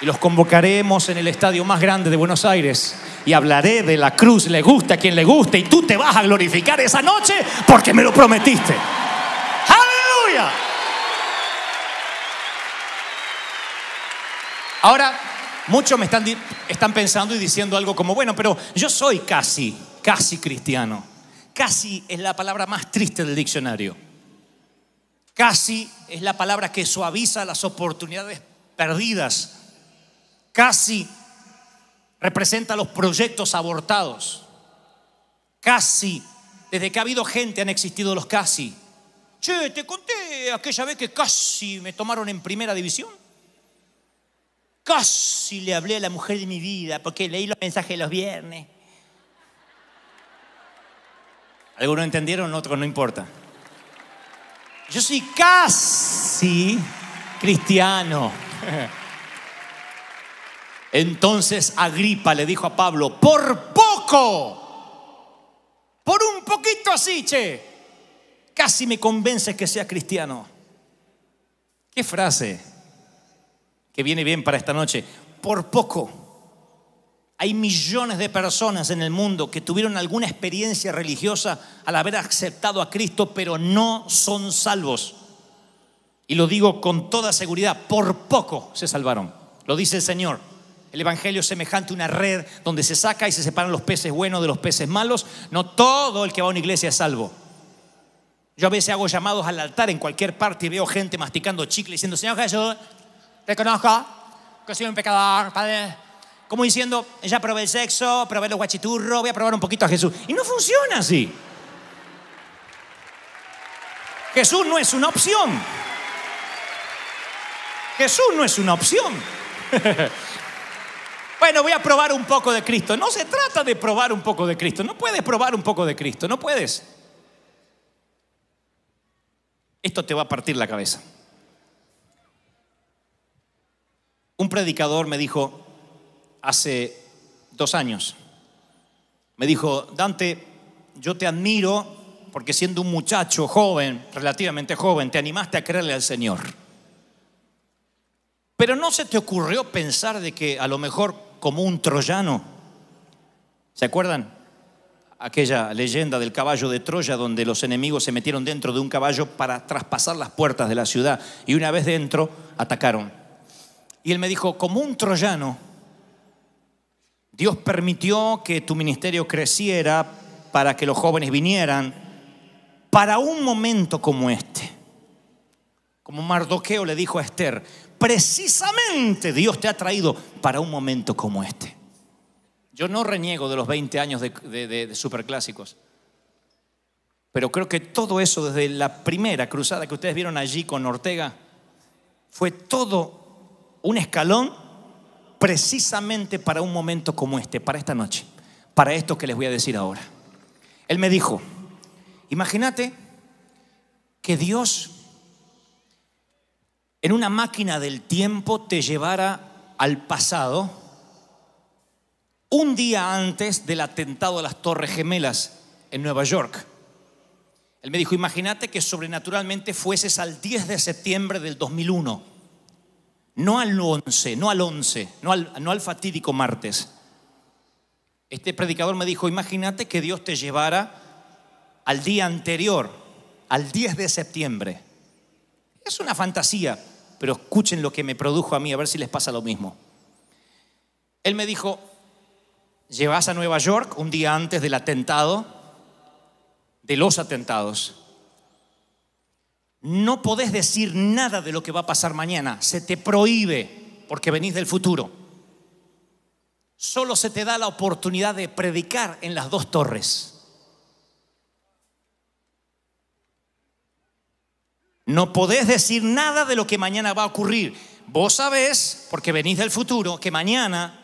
y los convocaremos en el estadio más grande de Buenos Aires. Y hablaré de la cruz, le gusta a quien le guste. Y tú te vas a glorificar esa noche porque me lo prometiste. ¡Aleluya! Ahora, muchos me están, están pensando y diciendo algo como, bueno, pero yo soy casi, casi cristiano. Casi es la palabra más triste del diccionario. Casi es la palabra que suaviza las oportunidades perdidas Casi representa los proyectos abortados. Casi, desde que ha habido gente han existido los casi. Che, te conté aquella vez que casi me tomaron en primera división. Casi le hablé a la mujer de mi vida porque leí los mensajes los viernes. Algunos entendieron, otros no importa. Yo soy casi cristiano. Entonces Agripa le dijo a Pablo, por poco, por un poquito así, che, casi me convences que sea cristiano. Qué frase que viene bien para esta noche, por poco. Hay millones de personas en el mundo que tuvieron alguna experiencia religiosa al haber aceptado a Cristo, pero no son salvos. Y lo digo con toda seguridad, por poco se salvaron. Lo dice el Señor. El Evangelio es semejante a una red donde se saca y se separan los peces buenos de los peces malos. No todo el que va a una iglesia es salvo. Yo a veces hago llamados al altar en cualquier parte y veo gente masticando chicle diciendo, Señor Jesús, conozco que soy un pecador, Padre. Como diciendo, ya probé el sexo, probé los guachiturros, voy a probar un poquito a Jesús. Y no funciona así. Jesús no es una opción. Jesús no es una opción. bueno, voy a probar un poco de Cristo. No se trata de probar un poco de Cristo. No puedes probar un poco de Cristo, no puedes. Esto te va a partir la cabeza. Un predicador me dijo hace dos años, me dijo, Dante, yo te admiro porque siendo un muchacho joven, relativamente joven, te animaste a creerle al Señor. Pero no se te ocurrió pensar de que a lo mejor como un troyano. ¿Se acuerdan? Aquella leyenda del caballo de Troya donde los enemigos se metieron dentro de un caballo para traspasar las puertas de la ciudad y una vez dentro atacaron. Y él me dijo, como un troyano, Dios permitió que tu ministerio creciera para que los jóvenes vinieran para un momento como este. Como Mardoqueo le dijo a Esther, precisamente Dios te ha traído para un momento como este. Yo no reniego de los 20 años de, superclásicos. Pero creo que todo eso, desde la primera cruzada que ustedes vieron allí con Ortega, fue todo un escalón precisamente para un momento como este, para esta noche, para esto que les voy a decir ahora. Él me dijo, imagínate que Dios en una máquina del tiempo te llevara al pasado, un día antes del atentado a las Torres Gemelas en Nueva York. Él me dijo, imagínate que sobrenaturalmente fueses al 10 de septiembre del 2001, no al 11, no al 11, no al, no al fatídico martes. Este predicador me dijo, imagínate que Dios te llevara al día anterior, al 10 de septiembre. Es una fantasía, pero escuchen lo que me produjo a mí, a ver si les pasa lo mismo. Él me dijo, llevas a Nueva York un día antes del atentado, de los atentados. No podés decir nada de lo que va a pasar mañana, se te prohíbe porque venís del futuro. Solo se te da la oportunidad de predicar en las dos torres. No podés decir nada de lo que mañana va a ocurrir. Vos sabés, porque venís del futuro, que mañana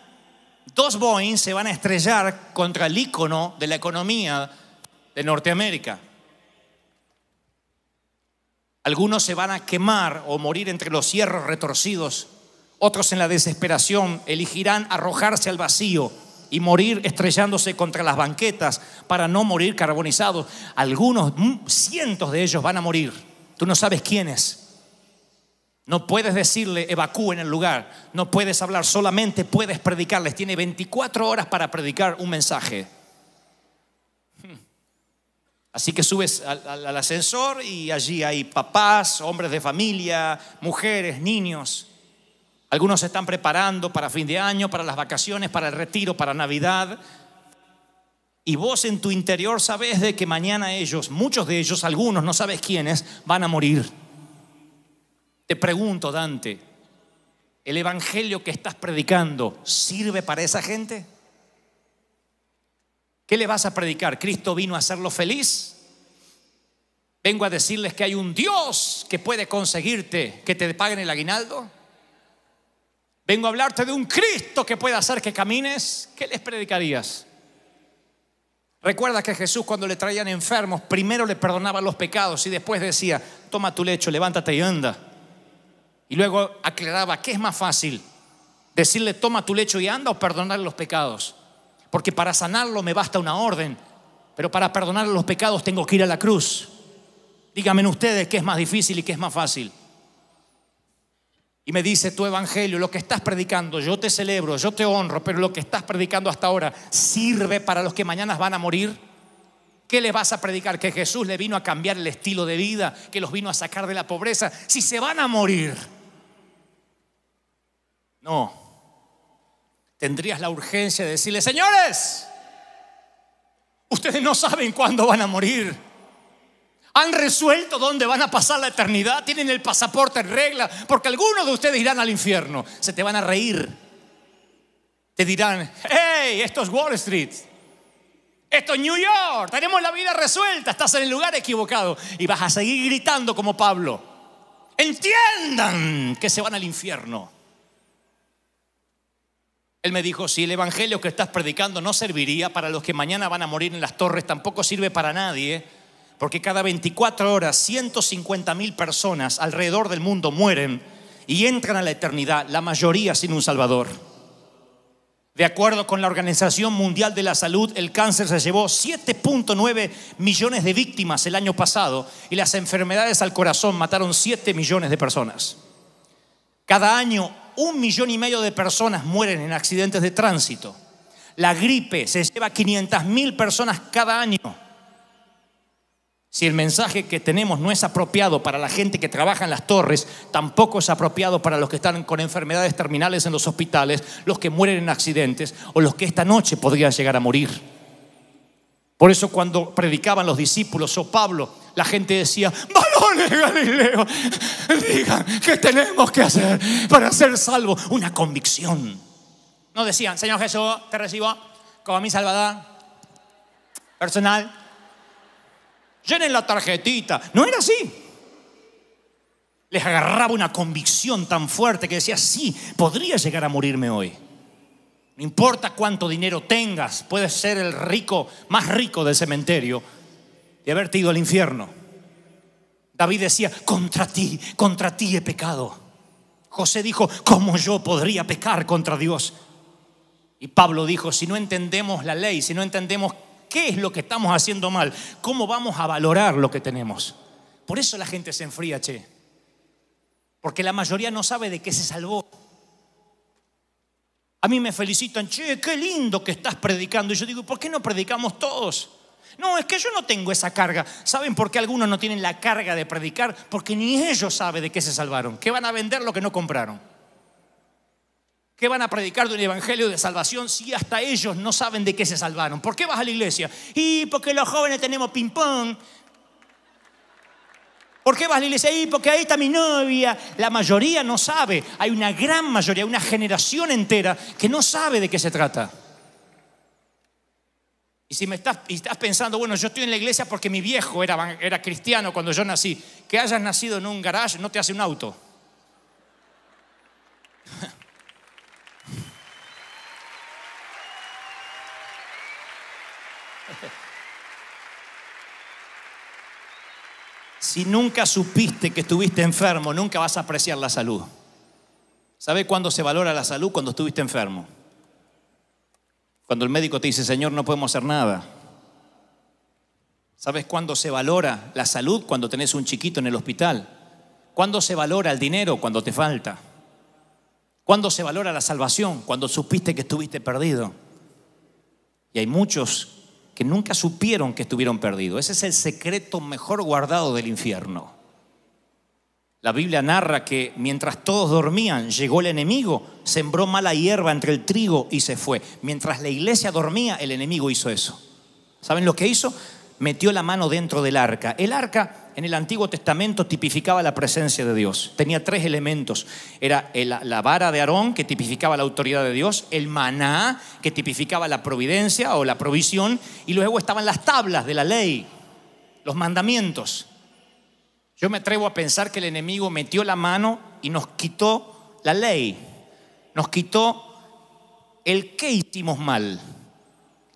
dos Boeing se van a estrellar contra el ícono de la economía de Norteamérica. Algunos se van a quemar o morir entre los cierros retorcidos. Otros en la desesperación elegirán arrojarse al vacío y morir estrellándose contra las banquetas para no morir carbonizados. Algunos, mm, cientos de ellos van a morir Tú no sabes quién es. No puedes decirle evacúen el lugar. No puedes hablar, solamente puedes predicarles. Tiene 24 horas para predicar un mensaje. Hmm. Así que subes al, ascensor y allí hay papás, hombres de familia, mujeres, niños. Algunos se están preparando para fin de año, para las vacaciones, para el retiro, para Navidad. Y vos en tu interior sabes de que mañana ellos, muchos de ellos, algunos, no sabes quiénes, van a morir. Te pregunto, Dante, ¿el evangelio que estás predicando sirve para esa gente? ¿Qué le vas a predicar? ¿Cristo vino a hacerlo feliz? Vengo a decirles que hay un Dios que puede conseguirte que te paguen el aguinaldo. Vengo a hablarte de un Cristo que puede hacer que camines. ¿Qué les predicarías? Recuerda que Jesús cuando le traían enfermos, primero le perdonaba los pecados y después decía, toma tu lecho, levántate y anda. Y luego aclaraba, ¿qué es más fácil? Decirle, toma tu lecho y anda o perdonar los pecados. Porque para sanarlo me basta una orden, pero para perdonar los pecados tengo que ir a la cruz. Díganme ustedes qué es más difícil y qué es más fácil y me dice tu evangelio, lo que estás predicando, yo te celebro, yo te honro, pero lo que estás predicando hasta ahora sirve para los que mañana van a morir, ¿qué le vas a predicar? Que Jesús le vino a cambiar el estilo de vida, que los vino a sacar de la pobreza, si se van a morir. No, tendrías la urgencia de decirle, señores, ustedes no saben cuándo van a morir. Han resuelto dónde van a pasar la eternidad, tienen el pasaporte en regla, porque algunos de ustedes irán al infierno, se te van a reír. Te dirán, hey, esto es Wall Street, esto es New York, tenemos la vida resuelta, estás en el lugar equivocado y vas a seguir gritando como Pablo. Entiendan que se van al infierno. Él me dijo, si el Evangelio que estás predicando no serviría para los que mañana van a morir en las torres, tampoco sirve para nadie porque cada 24 horas 150 mil personas alrededor del mundo mueren y entran a la eternidad, la mayoría sin un Salvador. De acuerdo con la Organización Mundial de la Salud, el cáncer se llevó 7.9 millones de víctimas el año pasado y las enfermedades al corazón mataron 7 millones de personas. Cada año un millón y medio de personas mueren en accidentes de tránsito. La gripe se lleva a 500 mil personas cada año. Si el mensaje que tenemos no es apropiado para la gente que trabaja en las torres, tampoco es apropiado para los que están con enfermedades terminales en los hospitales, los que mueren en accidentes o los que esta noche podrían llegar a morir. Por eso cuando predicaban los discípulos o Pablo, la gente decía, Valores Galileo, digan qué tenemos que hacer para ser salvos. Una convicción. No decían, Señor Jesús, te recibo como mi salvador personal llenen la tarjetita. No era así. Les agarraba una convicción tan fuerte que decía, sí, podría llegar a morirme hoy. No importa cuánto dinero tengas, puedes ser el rico, más rico del cementerio, y haberte ido al infierno. David decía, contra ti, contra ti he pecado. José dijo, ¿cómo yo podría pecar contra Dios? Y Pablo dijo, si no entendemos la ley, si no entendemos ¿Qué es lo que estamos haciendo mal? ¿Cómo vamos a valorar lo que tenemos? Por eso la gente se enfría, che. Porque la mayoría no sabe de qué se salvó. A mí me felicitan, che, qué lindo que estás predicando. Y yo digo, ¿por qué no predicamos todos? No, es que yo no tengo esa carga. ¿Saben por qué algunos no tienen la carga de predicar? Porque ni ellos saben de qué se salvaron, que van a vender lo que no compraron. ¿Qué van a predicar de un evangelio de salvación si hasta ellos no saben de qué se salvaron? ¿Por qué vas a la iglesia? Y porque los jóvenes tenemos ping-pong. ¿Por qué vas a la iglesia? Y porque ahí está mi novia. La mayoría no sabe. Hay una gran mayoría, una generación entera que no sabe de qué se trata. Y si me estás, y estás pensando, bueno, yo estoy en la iglesia porque mi viejo era, era cristiano cuando yo nací. Que hayas nacido en un garage no te hace un auto. Si nunca supiste que estuviste enfermo, nunca vas a apreciar la salud. ¿Sabes cuándo se valora la salud? Cuando estuviste enfermo. Cuando el médico te dice, Señor, no podemos hacer nada. ¿Sabes cuándo se valora la salud? Cuando tenés un chiquito en el hospital. ¿Cuándo se valora el dinero? Cuando te falta. ¿Cuándo se valora la salvación? Cuando supiste que estuviste perdido. Y hay muchos que nunca supieron que estuvieron perdidos. Ese es el secreto mejor guardado del infierno. La Biblia narra que mientras todos dormían, llegó el enemigo, sembró mala hierba entre el trigo y se fue. Mientras la iglesia dormía, el enemigo hizo eso. ¿Saben lo que hizo? metió la mano dentro del arca. El arca en el Antiguo Testamento tipificaba la presencia de Dios. Tenía tres elementos. Era la vara de Aarón, que tipificaba la autoridad de Dios, el maná, que tipificaba la providencia o la provisión, y luego estaban las tablas de la ley, los mandamientos. Yo me atrevo a pensar que el enemigo metió la mano y nos quitó la ley, nos quitó el que hicimos mal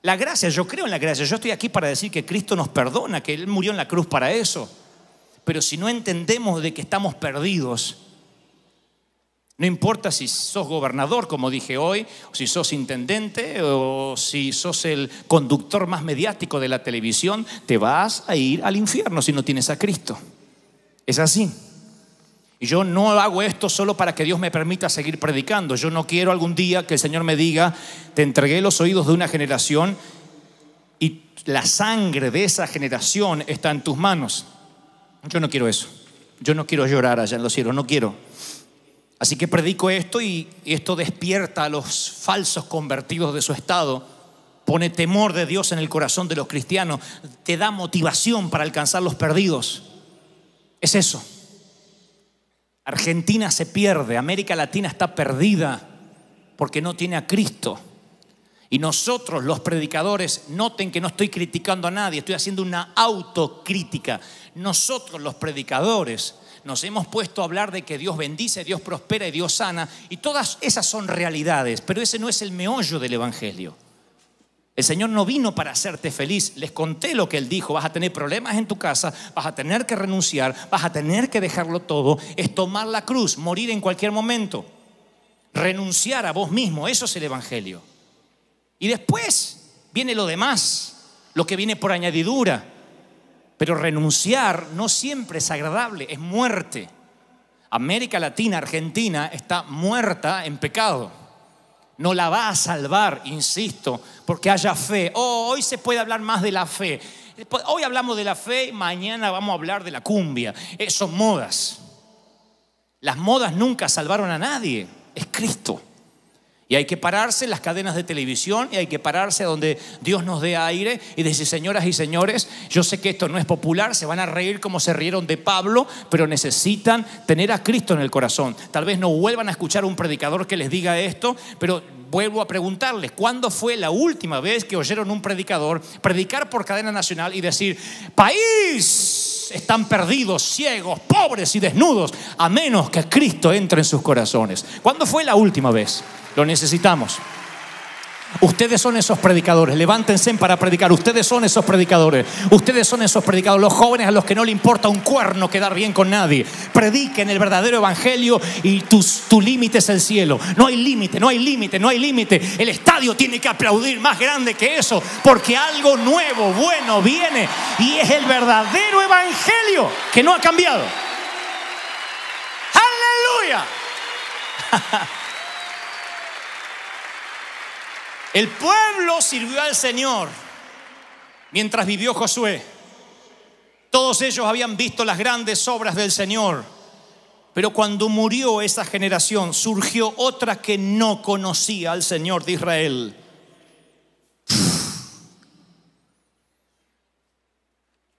la gracia, yo creo en la gracia. Yo estoy aquí para decir que Cristo nos perdona, que Él murió en la cruz para eso. Pero si no entendemos de que estamos perdidos, no importa si sos gobernador, como dije hoy, si sos intendente, o si sos el conductor más mediático de la televisión, te vas a ir al infierno si no tienes a Cristo. Es así. Y yo no hago esto solo para que Dios me permita seguir predicando. Yo no quiero algún día que el Señor me diga, te entregué los oídos de una generación y la sangre de esa generación está en tus manos. Yo no quiero eso. Yo no quiero llorar allá en los cielos, no quiero. Así que predico esto y esto despierta a los falsos convertidos de su estado, pone temor de Dios en el corazón de los cristianos, te da motivación para alcanzar los perdidos. Es eso. Argentina se pierde, América Latina está perdida porque no tiene a Cristo. Y nosotros, los predicadores, noten que no estoy criticando a nadie, estoy haciendo una autocrítica. Nosotros, los predicadores, nos hemos puesto a hablar de que Dios bendice, Dios prospera y Dios sana, y todas esas son realidades, pero ese no es el meollo del Evangelio. El Señor no vino para hacerte feliz. Les conté lo que Él dijo. Vas a tener problemas en tu casa, vas a tener que renunciar, vas a tener que dejarlo todo. Es tomar la cruz, morir en cualquier momento. Renunciar a vos mismo. Eso es el Evangelio. Y después viene lo demás, lo que viene por añadidura. Pero renunciar no siempre es agradable, es muerte. América Latina, Argentina, está muerta en pecado no la va a salvar, insisto, porque haya fe. Oh, hoy se puede hablar más de la fe. Hoy hablamos de la fe, mañana vamos a hablar de la cumbia. esos eh, son modas. Las modas nunca salvaron a nadie, es Cristo. Y hay que pararse en las cadenas de televisión y hay que pararse donde Dios nos dé aire y decir, señoras y señores, yo sé que esto no es popular, se van a reír como se rieron de Pablo, pero necesitan tener a Cristo en el corazón. Tal vez no vuelvan a escuchar un predicador que les diga esto, pero vuelvo a preguntarles, ¿cuándo fue la última vez que oyeron un predicador predicar por cadena nacional y decir, país, están perdidos, ciegos, pobres y desnudos, a menos que Cristo entre en sus corazones? ¿Cuándo fue la última vez? Lo necesitamos. Ustedes son esos predicadores. Levántense para predicar. Ustedes son esos predicadores. Ustedes son esos predicadores. Los jóvenes a los que no le importa un cuerno quedar bien con nadie. Prediquen el verdadero evangelio y tus, tu límite es el cielo. No hay límite, no hay límite, no hay límite. El estadio tiene que aplaudir más grande que eso porque algo nuevo, bueno viene y es el verdadero evangelio que no ha cambiado. Aleluya. El pueblo sirvió al Señor mientras vivió Josué. Todos ellos habían visto las grandes obras del Señor, pero cuando murió esa generación surgió otra que no conocía al Señor de Israel.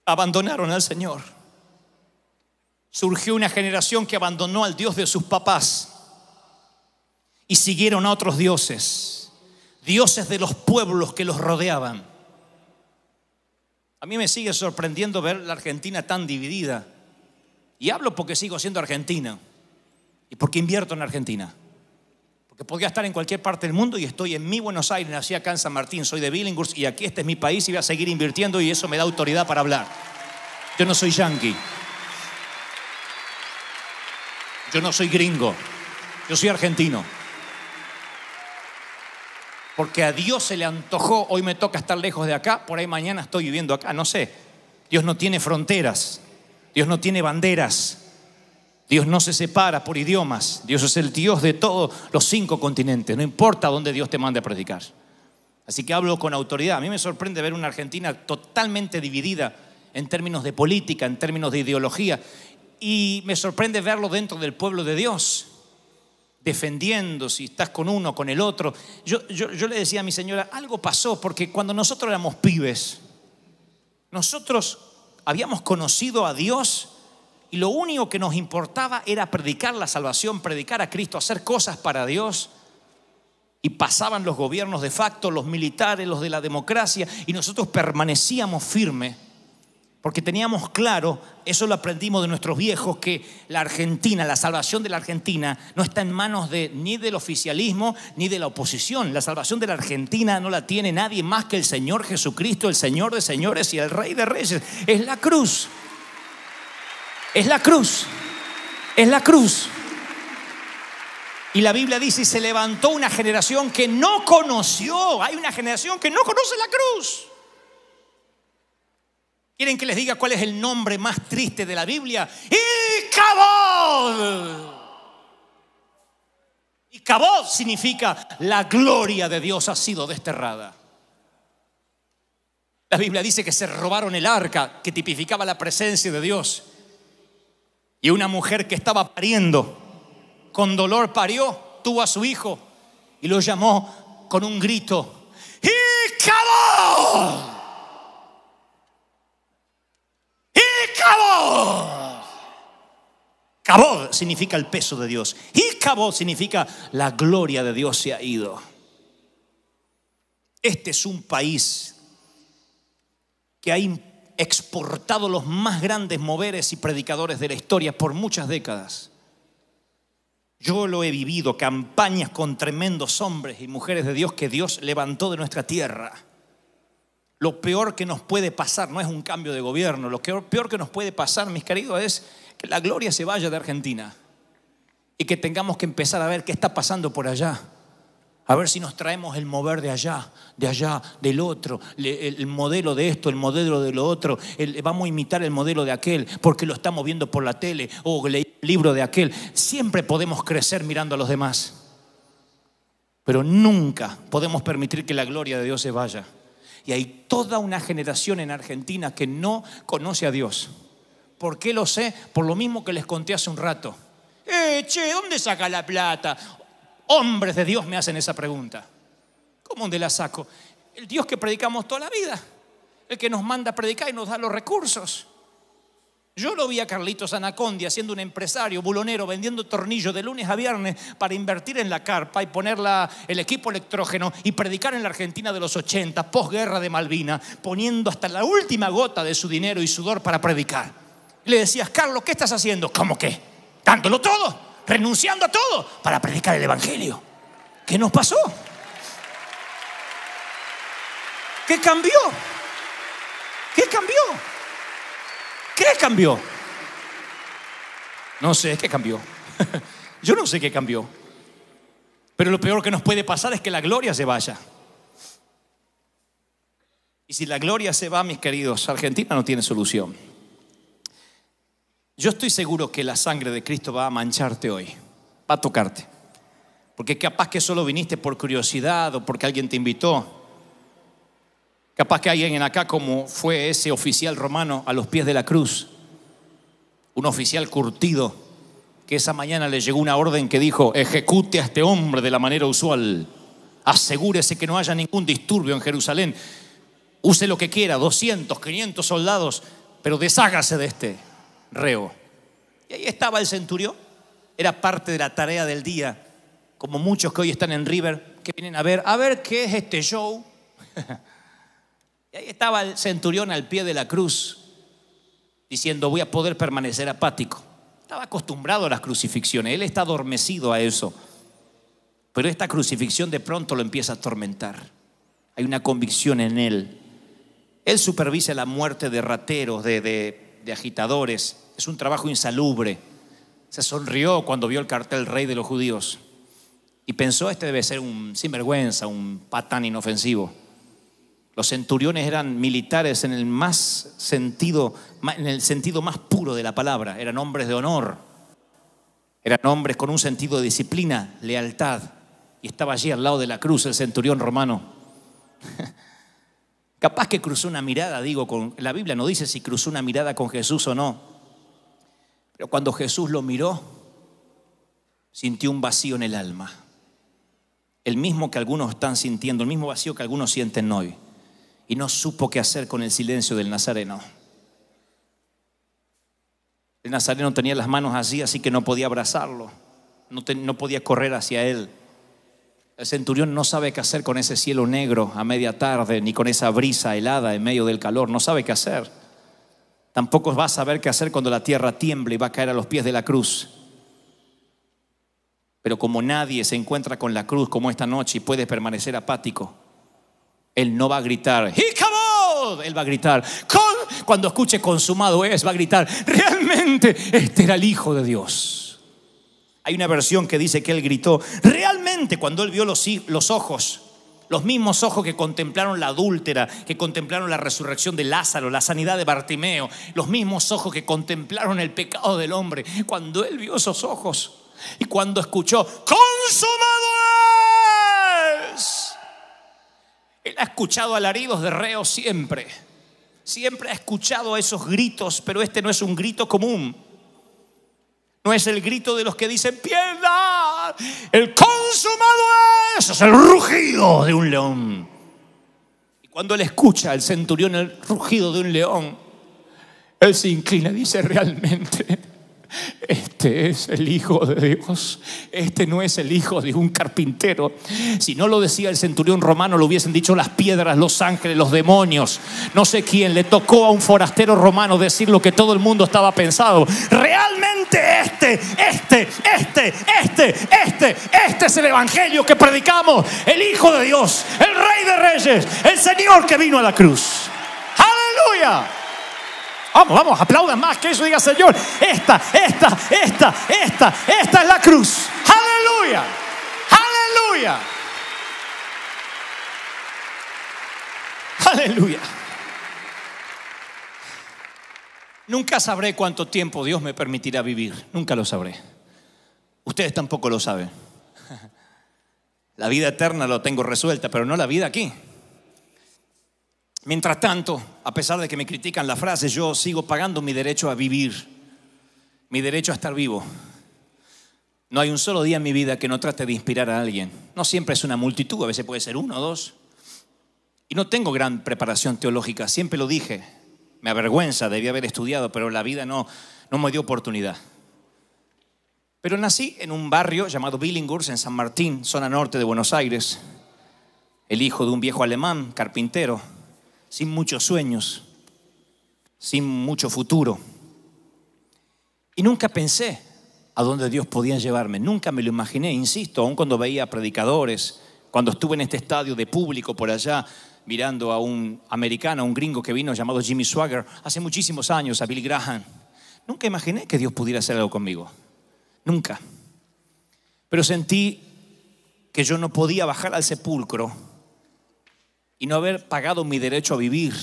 Abandonaron al Señor. Surgió una generación que abandonó al Dios de sus papás y siguieron a otros dioses dioses de los pueblos que los rodeaban. A mí me sigue sorprendiendo ver la Argentina tan dividida. Y hablo porque sigo siendo argentino y porque invierto en Argentina. Porque podría estar en cualquier parte del mundo y estoy en mi Buenos Aires, nací acá en San Martín, soy de Billinghurst y aquí este es mi país y voy a seguir invirtiendo y eso me da autoridad para hablar. Yo no soy yanqui. Yo no soy gringo. Yo soy argentino porque a Dios se le antojó, hoy me toca estar lejos de acá, por ahí mañana estoy viviendo acá, no sé. Dios no tiene fronteras, Dios no tiene banderas, Dios no se separa por idiomas, Dios es el Dios de todos los cinco continentes, no importa dónde Dios te mande a predicar. Así que hablo con autoridad. A mí me sorprende ver una Argentina totalmente dividida en términos de política, en términos de ideología, y me sorprende verlo dentro del pueblo de Dios defendiendo, si estás con uno, con el otro. Yo, yo, yo, le decía a mi señora, algo pasó, porque cuando nosotros éramos pibes, nosotros habíamos conocido a Dios y lo único que nos importaba era predicar la salvación, predicar a Cristo, hacer cosas para Dios. Y pasaban los gobiernos de facto, los militares, los de la democracia, y nosotros permanecíamos firmes porque teníamos claro, eso lo aprendimos de nuestros viejos, que la Argentina, la salvación de la Argentina, no está en manos de, ni del oficialismo ni de la oposición. La salvación de la Argentina no la tiene nadie más que el Señor Jesucristo, el Señor de señores y el Rey de reyes. Es la cruz. Es la cruz. Es la cruz. Y la Biblia dice, y se levantó una generación que no conoció. Hay una generación que no conoce la cruz. ¿Quieren que les diga cuál es el nombre más triste de la Biblia? Icabod. Icabod significa la gloria de Dios ha sido desterrada. La Biblia dice que se robaron el arca que tipificaba la presencia de Dios. Y una mujer que estaba pariendo, con dolor parió, tuvo a su hijo y lo llamó con un grito, ¡Icabod! Cabo, significa el peso de Dios. Y cabo significa la gloria de Dios se ha ido. Este es un país que ha exportado los más grandes moveres y predicadores de la historia por muchas décadas. Yo lo he vivido, campañas con tremendos hombres y mujeres de Dios que Dios levantó de nuestra tierra. Lo peor que nos puede pasar no es un cambio de gobierno, lo peor que nos puede pasar, mis queridos, es que la gloria se vaya de Argentina y que tengamos que empezar a ver qué está pasando por allá. A ver si nos traemos el mover de allá, de allá, del otro, el modelo de esto, el modelo de lo otro, vamos a imitar el modelo de aquel porque lo estamos viendo por la tele o el libro de aquel. Siempre podemos crecer mirando a los demás, pero nunca podemos permitir que la gloria de Dios se vaya. Y hay toda una generación en Argentina que no conoce a Dios. ¿Por qué lo sé? Por lo mismo que les conté hace un rato. Eh, che, ¿dónde saca la plata? Hombres de Dios me hacen esa pregunta. ¿Cómo dónde la saco? El Dios que predicamos toda la vida. El que nos manda a predicar y nos da los recursos. Yo lo vi a Carlitos Anacondia Haciendo un empresario bulonero, vendiendo tornillos de lunes a viernes para invertir en la carpa y poner el equipo electrógeno y predicar en la Argentina de los 80, posguerra de Malvina, poniendo hasta la última gota de su dinero y sudor para predicar. le decías, Carlos, ¿qué estás haciendo? ¿Cómo qué? Dándolo todo, renunciando a todo para predicar el Evangelio. ¿Qué nos pasó? ¿Qué cambió? ¿Qué cambió? cambió? No sé qué cambió. Yo no sé qué cambió. Pero lo peor que nos puede pasar es que la gloria se vaya. Y si la gloria se va, mis queridos, Argentina no tiene solución. Yo estoy seguro que la sangre de Cristo va a mancharte hoy, va a tocarte. Porque capaz que solo viniste por curiosidad o porque alguien te invitó. Capaz que alguien en acá, como fue ese oficial romano a los pies de la cruz, un oficial curtido, que esa mañana le llegó una orden que dijo, ejecute a este hombre de la manera usual, asegúrese que no haya ningún disturbio en Jerusalén, use lo que quiera, 200, 500 soldados, pero deshágase de este reo. Y ahí estaba el centurión, era parte de la tarea del día, como muchos que hoy están en River, que vienen a ver, a ver qué es este show. Y ahí estaba el centurión al pie de la cruz, diciendo, voy a poder permanecer apático. Estaba acostumbrado a las crucifixiones, él está adormecido a eso. Pero esta crucifixión de pronto lo empieza a atormentar. Hay una convicción en él. Él supervisa la muerte de rateros, de, de agitadores. Es un trabajo insalubre. Se sonrió cuando vio el cartel Rey de los Judíos y pensó, este debe ser un sinvergüenza, un patán inofensivo. Los centuriones eran militares en el más sentido, en el sentido más puro de la palabra, eran hombres de honor. Eran hombres con un sentido de disciplina, lealtad. Y estaba allí al lado de la cruz el centurión romano. Capaz que cruzó una mirada, digo, con la Biblia no dice si cruzó una mirada con Jesús o no. Pero cuando Jesús lo miró, sintió un vacío en el alma. El mismo que algunos están sintiendo, el mismo vacío que algunos sienten hoy y no supo qué hacer con el silencio del Nazareno. El Nazareno tenía las manos así, así que no podía abrazarlo, no, podía correr hacia él. El centurión no sabe qué hacer con ese cielo negro a media tarde, ni con esa brisa helada en medio del calor, no sabe qué hacer. Tampoco va a saber qué hacer cuando la tierra tiemble y va a caer a los pies de la cruz. Pero como nadie se encuentra con la cruz como esta noche y puede permanecer apático, él no va a gritar, out Él va a gritar, con, cuando escuche consumado es, va a gritar, realmente este era el Hijo de Dios. Hay una versión que dice que él gritó, realmente cuando él vio los, los ojos, los mismos ojos que contemplaron la adúltera, que contemplaron la resurrección de Lázaro, la sanidad de Bartimeo, los mismos ojos que contemplaron el pecado del hombre, cuando él vio esos ojos y cuando escuchó, consumado es! Él ha escuchado alaridos de reo siempre. Siempre ha escuchado esos gritos, pero este no es un grito común. No es el grito de los que dicen piedad. El consumado es, es el rugido de un león. Y cuando él escucha el centurión el rugido de un león, él se inclina y dice realmente, este es el Hijo de Dios. Este no es el Hijo de un carpintero. Si no lo decía el centurión romano, lo hubiesen dicho las piedras, los ángeles, los demonios. No sé quién le tocó a un forastero romano decir lo que todo el mundo estaba pensado. Realmente este, este, este, este, este, este es el Evangelio que predicamos. El Hijo de Dios, el Rey de Reyes, el Señor que vino a la cruz. Aleluya. Vamos, vamos, aplaudan más que eso. Diga, Señor, esta, esta, esta, esta, esta es la cruz. Aleluya, aleluya. Aleluya. Nunca sabré cuánto tiempo Dios me permitirá vivir. Nunca lo sabré. Ustedes tampoco lo saben. La vida eterna lo tengo resuelta, pero no la vida aquí. Mientras tanto, a pesar de que me critican las frases, yo sigo pagando mi derecho a vivir, mi derecho a estar vivo. No hay un solo día en mi vida que no trate de inspirar a alguien. No siempre es una multitud, a veces puede ser uno o dos. Y no tengo gran preparación teológica, siempre lo dije. Me avergüenza, debía haber estudiado, pero la vida no, no me dio oportunidad. Pero nací en un barrio llamado Billinghurst, en San Martín, zona norte de Buenos Aires, el hijo de un viejo alemán, carpintero sin muchos sueños, sin mucho futuro. Y nunca pensé a dónde Dios podía llevarme, nunca me lo imaginé, insisto, aun cuando veía predicadores, cuando estuve en este estadio de público por allá, mirando a un americano, a un gringo que vino llamado Jimmy Swagger, hace muchísimos años, a Billy Graham. Nunca imaginé que Dios pudiera hacer algo conmigo. Nunca. Pero sentí que yo no podía bajar al sepulcro y no haber pagado mi derecho a vivir.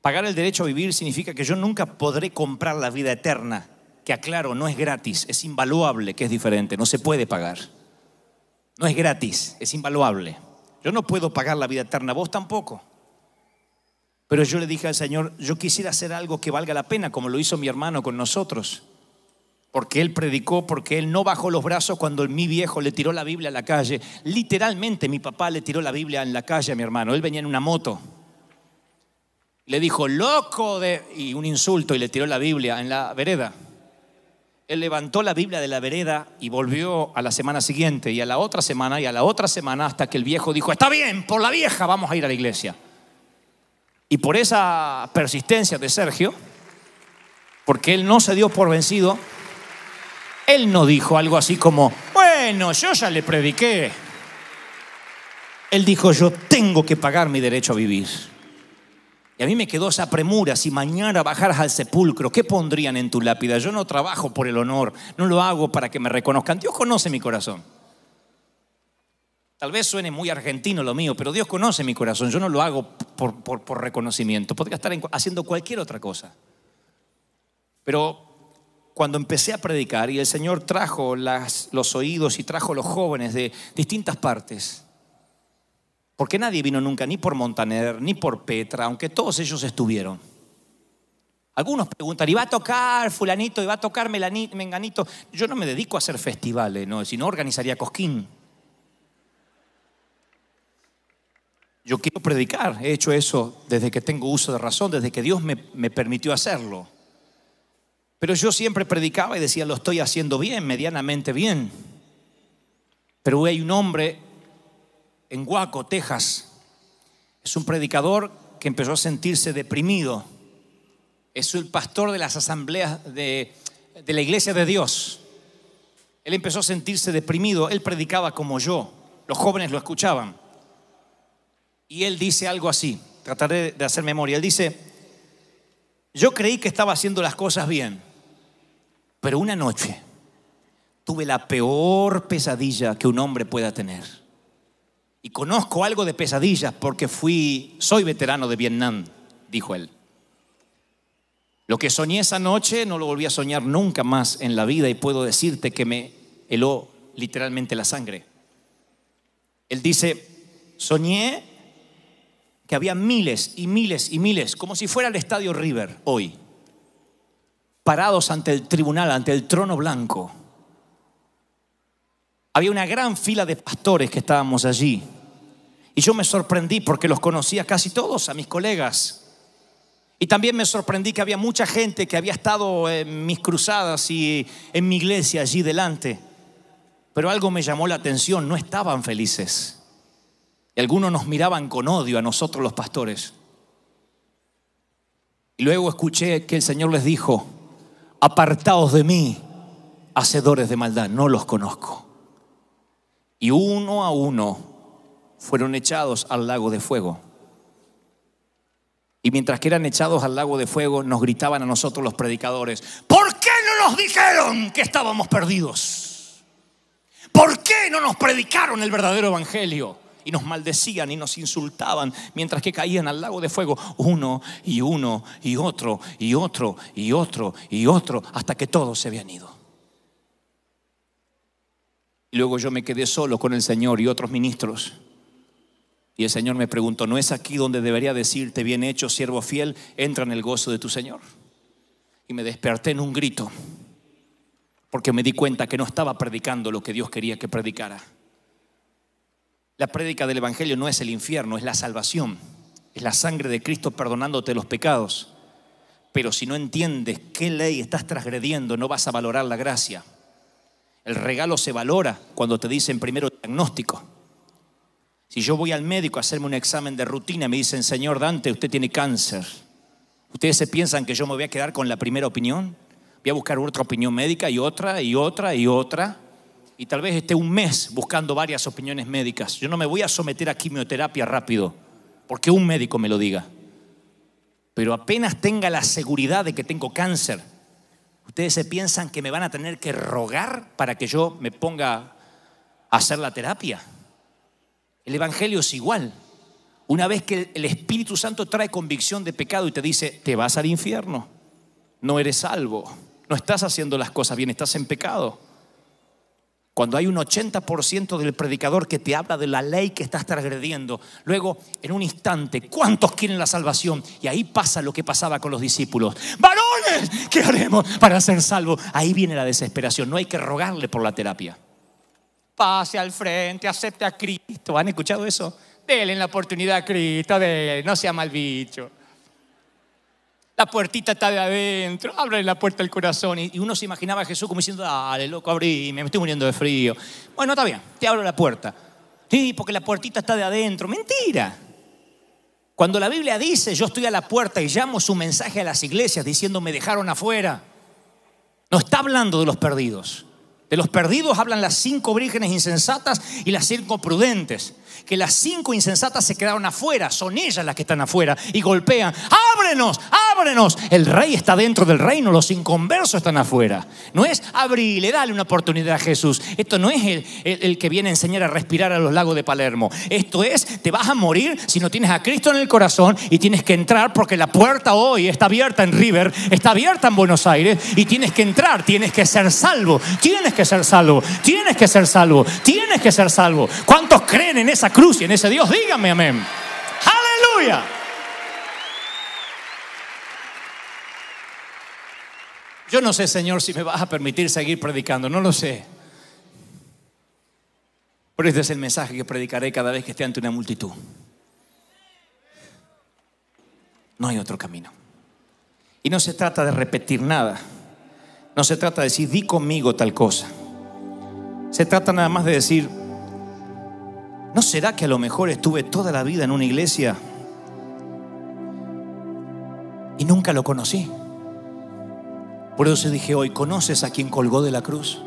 Pagar el derecho a vivir significa que yo nunca podré comprar la vida eterna, que aclaro, no es gratis, es invaluable, que es diferente, no se puede pagar. No es gratis, es invaluable. Yo no puedo pagar la vida eterna, vos tampoco. Pero yo le dije al Señor, yo quisiera hacer algo que valga la pena, como lo hizo mi hermano con nosotros porque él predicó, porque él no bajó los brazos cuando mi viejo le tiró la Biblia a la calle. Literalmente mi papá le tiró la Biblia en la calle a mi hermano. Él venía en una moto. Le dijo, loco de... y un insulto y le tiró la Biblia en la vereda. Él levantó la Biblia de la vereda y volvió a la semana siguiente y a la otra semana y a la otra semana hasta que el viejo dijo, está bien, por la vieja vamos a ir a la iglesia. Y por esa persistencia de Sergio, porque él no se dio por vencido, él no dijo algo así como, bueno, yo ya le prediqué. Él dijo, yo tengo que pagar mi derecho a vivir. Y a mí me quedó esa premura, si mañana bajaras al sepulcro, ¿qué pondrían en tu lápida? Yo no trabajo por el honor, no lo hago para que me reconozcan. Dios conoce mi corazón. Tal vez suene muy argentino lo mío, pero Dios conoce mi corazón. Yo no lo hago por, reconocimiento. Podría estar haciendo cualquier otra cosa. Pero cuando empecé a predicar y el Señor trajo los oídos y trajo los jóvenes de distintas partes, porque nadie vino nunca ni por Montaner, ni por Petra, aunque todos ellos estuvieron. Algunos preguntan, ¿y va a tocar fulanito? ¿Y va a tocar menganito? Yo no me dedico a hacer festivales, no, organizaría Cosquín. Yo quiero predicar, he hecho eso desde que tengo uso de razón, desde que Dios me permitió hacerlo. Pero yo siempre predicaba y decía, lo estoy haciendo bien, medianamente bien. Pero hay un hombre en Waco, Texas. Es un predicador que empezó a sentirse deprimido. Es el pastor de las asambleas de, de la iglesia de Dios. Él empezó a sentirse deprimido. Él predicaba como yo. Los jóvenes lo escuchaban. Y él dice algo así. Trataré de hacer memoria. Él dice, yo creí que estaba haciendo las cosas bien. Pero una noche tuve la peor pesadilla que un hombre pueda tener. Y conozco algo de pesadillas porque fui, soy veterano de Vietnam, dijo él. Lo que soñé esa noche no lo volví a soñar nunca más en la vida y puedo decirte que me heló literalmente la sangre. Él dice, soñé que había miles y miles y miles, como si fuera el estadio River hoy, parados ante el tribunal, ante el trono blanco. Había una gran fila de pastores que estábamos allí. Y yo me sorprendí porque los conocía casi todos, a mis colegas. Y también me sorprendí que había mucha gente que había estado en mis cruzadas y en mi iglesia allí delante. Pero algo me llamó la atención, no estaban felices. Y algunos nos miraban con odio a nosotros los pastores. Y luego escuché que el Señor les dijo, apartados de mí, hacedores de maldad, no los conozco. Y uno a uno fueron echados al lago de fuego. Y mientras que eran echados al lago de fuego, nos gritaban a nosotros los predicadores, ¿por qué no nos dijeron que estábamos perdidos? ¿Por qué no nos predicaron el verdadero evangelio? y nos maldecían y nos insultaban mientras que caían al lago de fuego uno y uno y otro y otro y otro y otro hasta que todos se habían ido. luego yo me quedé solo con el Señor y otros ministros. Y el Señor me preguntó, ¿no es aquí donde debería decirte, bien hecho, siervo fiel, entra en el gozo de tu Señor? Y me desperté en un grito, porque me di cuenta que no estaba predicando lo que Dios quería que predicara la prédica del Evangelio no es el infierno, es la salvación. Es la sangre de Cristo perdonándote los pecados. Pero si no entiendes qué ley estás transgrediendo, no vas a valorar la gracia. El regalo se valora cuando te dicen primero diagnóstico. Si yo voy al médico a hacerme un examen de rutina, me dicen, Señor Dante, usted tiene cáncer. ¿Ustedes se piensan que yo me voy a quedar con la primera opinión? Voy a buscar otra opinión médica y otra y otra y otra y tal vez esté un mes buscando varias opiniones médicas. Yo no me voy a someter a quimioterapia rápido, porque un médico me lo diga. Pero apenas tenga la seguridad de que tengo cáncer, ustedes se piensan que me van a tener que rogar para que yo me ponga a hacer la terapia. El Evangelio es igual. Una vez que el Espíritu Santo trae convicción de pecado y te dice, te vas al infierno, no eres salvo, no estás haciendo las cosas bien, estás en pecado. Cuando hay un 80% del predicador que te habla de la ley que estás transgrediendo, luego en un instante, ¿cuántos quieren la salvación? Y ahí pasa lo que pasaba con los discípulos. Varones, ¿qué haremos para ser salvos? Ahí viene la desesperación, no hay que rogarle por la terapia. Pase al frente, acepte a Cristo. ¿Han escuchado eso? Denle la oportunidad a Cristo, de no sea mal bicho la puertita está de adentro, abre la puerta del corazón. Y uno se imaginaba a Jesús como diciendo, dale, loco, abrí, me estoy muriendo de frío. Bueno, está bien, te abro la puerta. Sí, porque la puertita está de adentro. Mentira. Cuando la Biblia dice, yo estoy a la puerta y llamo su mensaje a las iglesias diciendo, me dejaron afuera, no está hablando de los perdidos. De los perdidos hablan las cinco vírgenes insensatas y las cinco prudentes que las cinco insensatas se quedaron afuera, son ellas las que están afuera y golpean, ábrenos, ábrenos. El rey está dentro del reino, los inconversos están afuera. No es le dale una oportunidad a Jesús. Esto no es el, que viene a enseñar a respirar a los lagos de Palermo. Esto es, te vas a morir si no tienes a Cristo en el corazón y tienes que entrar porque la puerta hoy está abierta en River, está abierta en Buenos Aires y tienes que entrar, tienes que ser salvo, tienes que ser salvo, tienes que ser salvo, tienes que ser salvo. ¿Cuántos creen en esa cruz y en ese Dios. Dígame amén. Aleluya. Yo no sé, Señor, si me vas a permitir seguir predicando, no lo sé. Pero este es el mensaje que predicaré cada vez que esté ante una multitud. No hay otro camino. Y no se trata de repetir nada. No se trata de decir, di conmigo tal cosa. Se trata nada más de decir, ¿No será que a lo mejor estuve toda la vida en una iglesia y nunca lo conocí? Por eso dije hoy, ¿conoces a quien colgó de la cruz?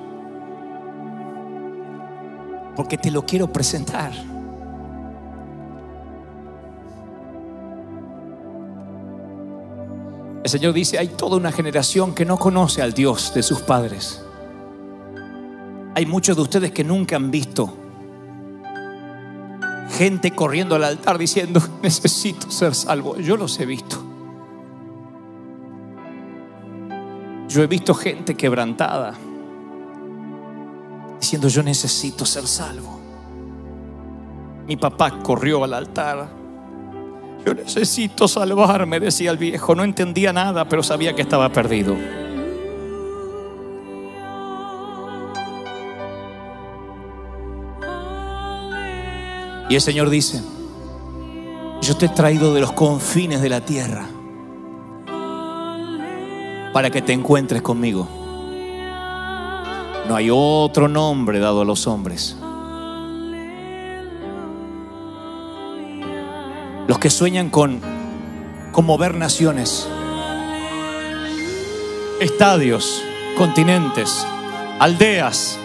Porque te lo quiero presentar. El Señor dice, hay toda una generación que no conoce al Dios de sus padres. Hay muchos de ustedes que nunca han visto Gente corriendo al altar diciendo, necesito ser salvo. Yo los he visto. Yo he visto gente quebrantada diciendo, yo necesito ser salvo. Mi papá corrió al altar. Yo necesito salvarme, decía el viejo. No entendía nada, pero sabía que estaba perdido. Y el Señor dice, yo te he traído de los confines de la tierra para que te encuentres conmigo. No hay otro nombre dado a los hombres. Los que sueñan con mover naciones, estadios, continentes, aldeas,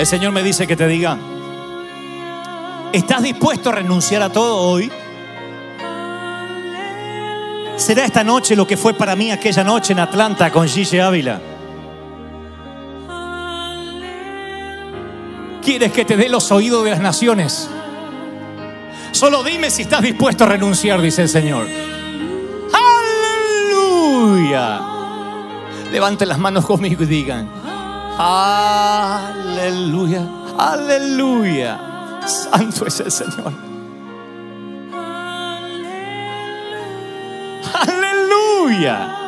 el Señor me dice que te diga, ¿estás dispuesto a renunciar a todo hoy? ¿Será esta noche lo que fue para mí aquella noche en Atlanta con Gigi Ávila? ¿Quieres que te dé los oídos de las naciones? Solo dime si estás dispuesto a renunciar, dice el Señor. Aleluya. Levanten las manos conmigo y digan, Aleluya, aleluya. Santo es el Señor. Aleluya.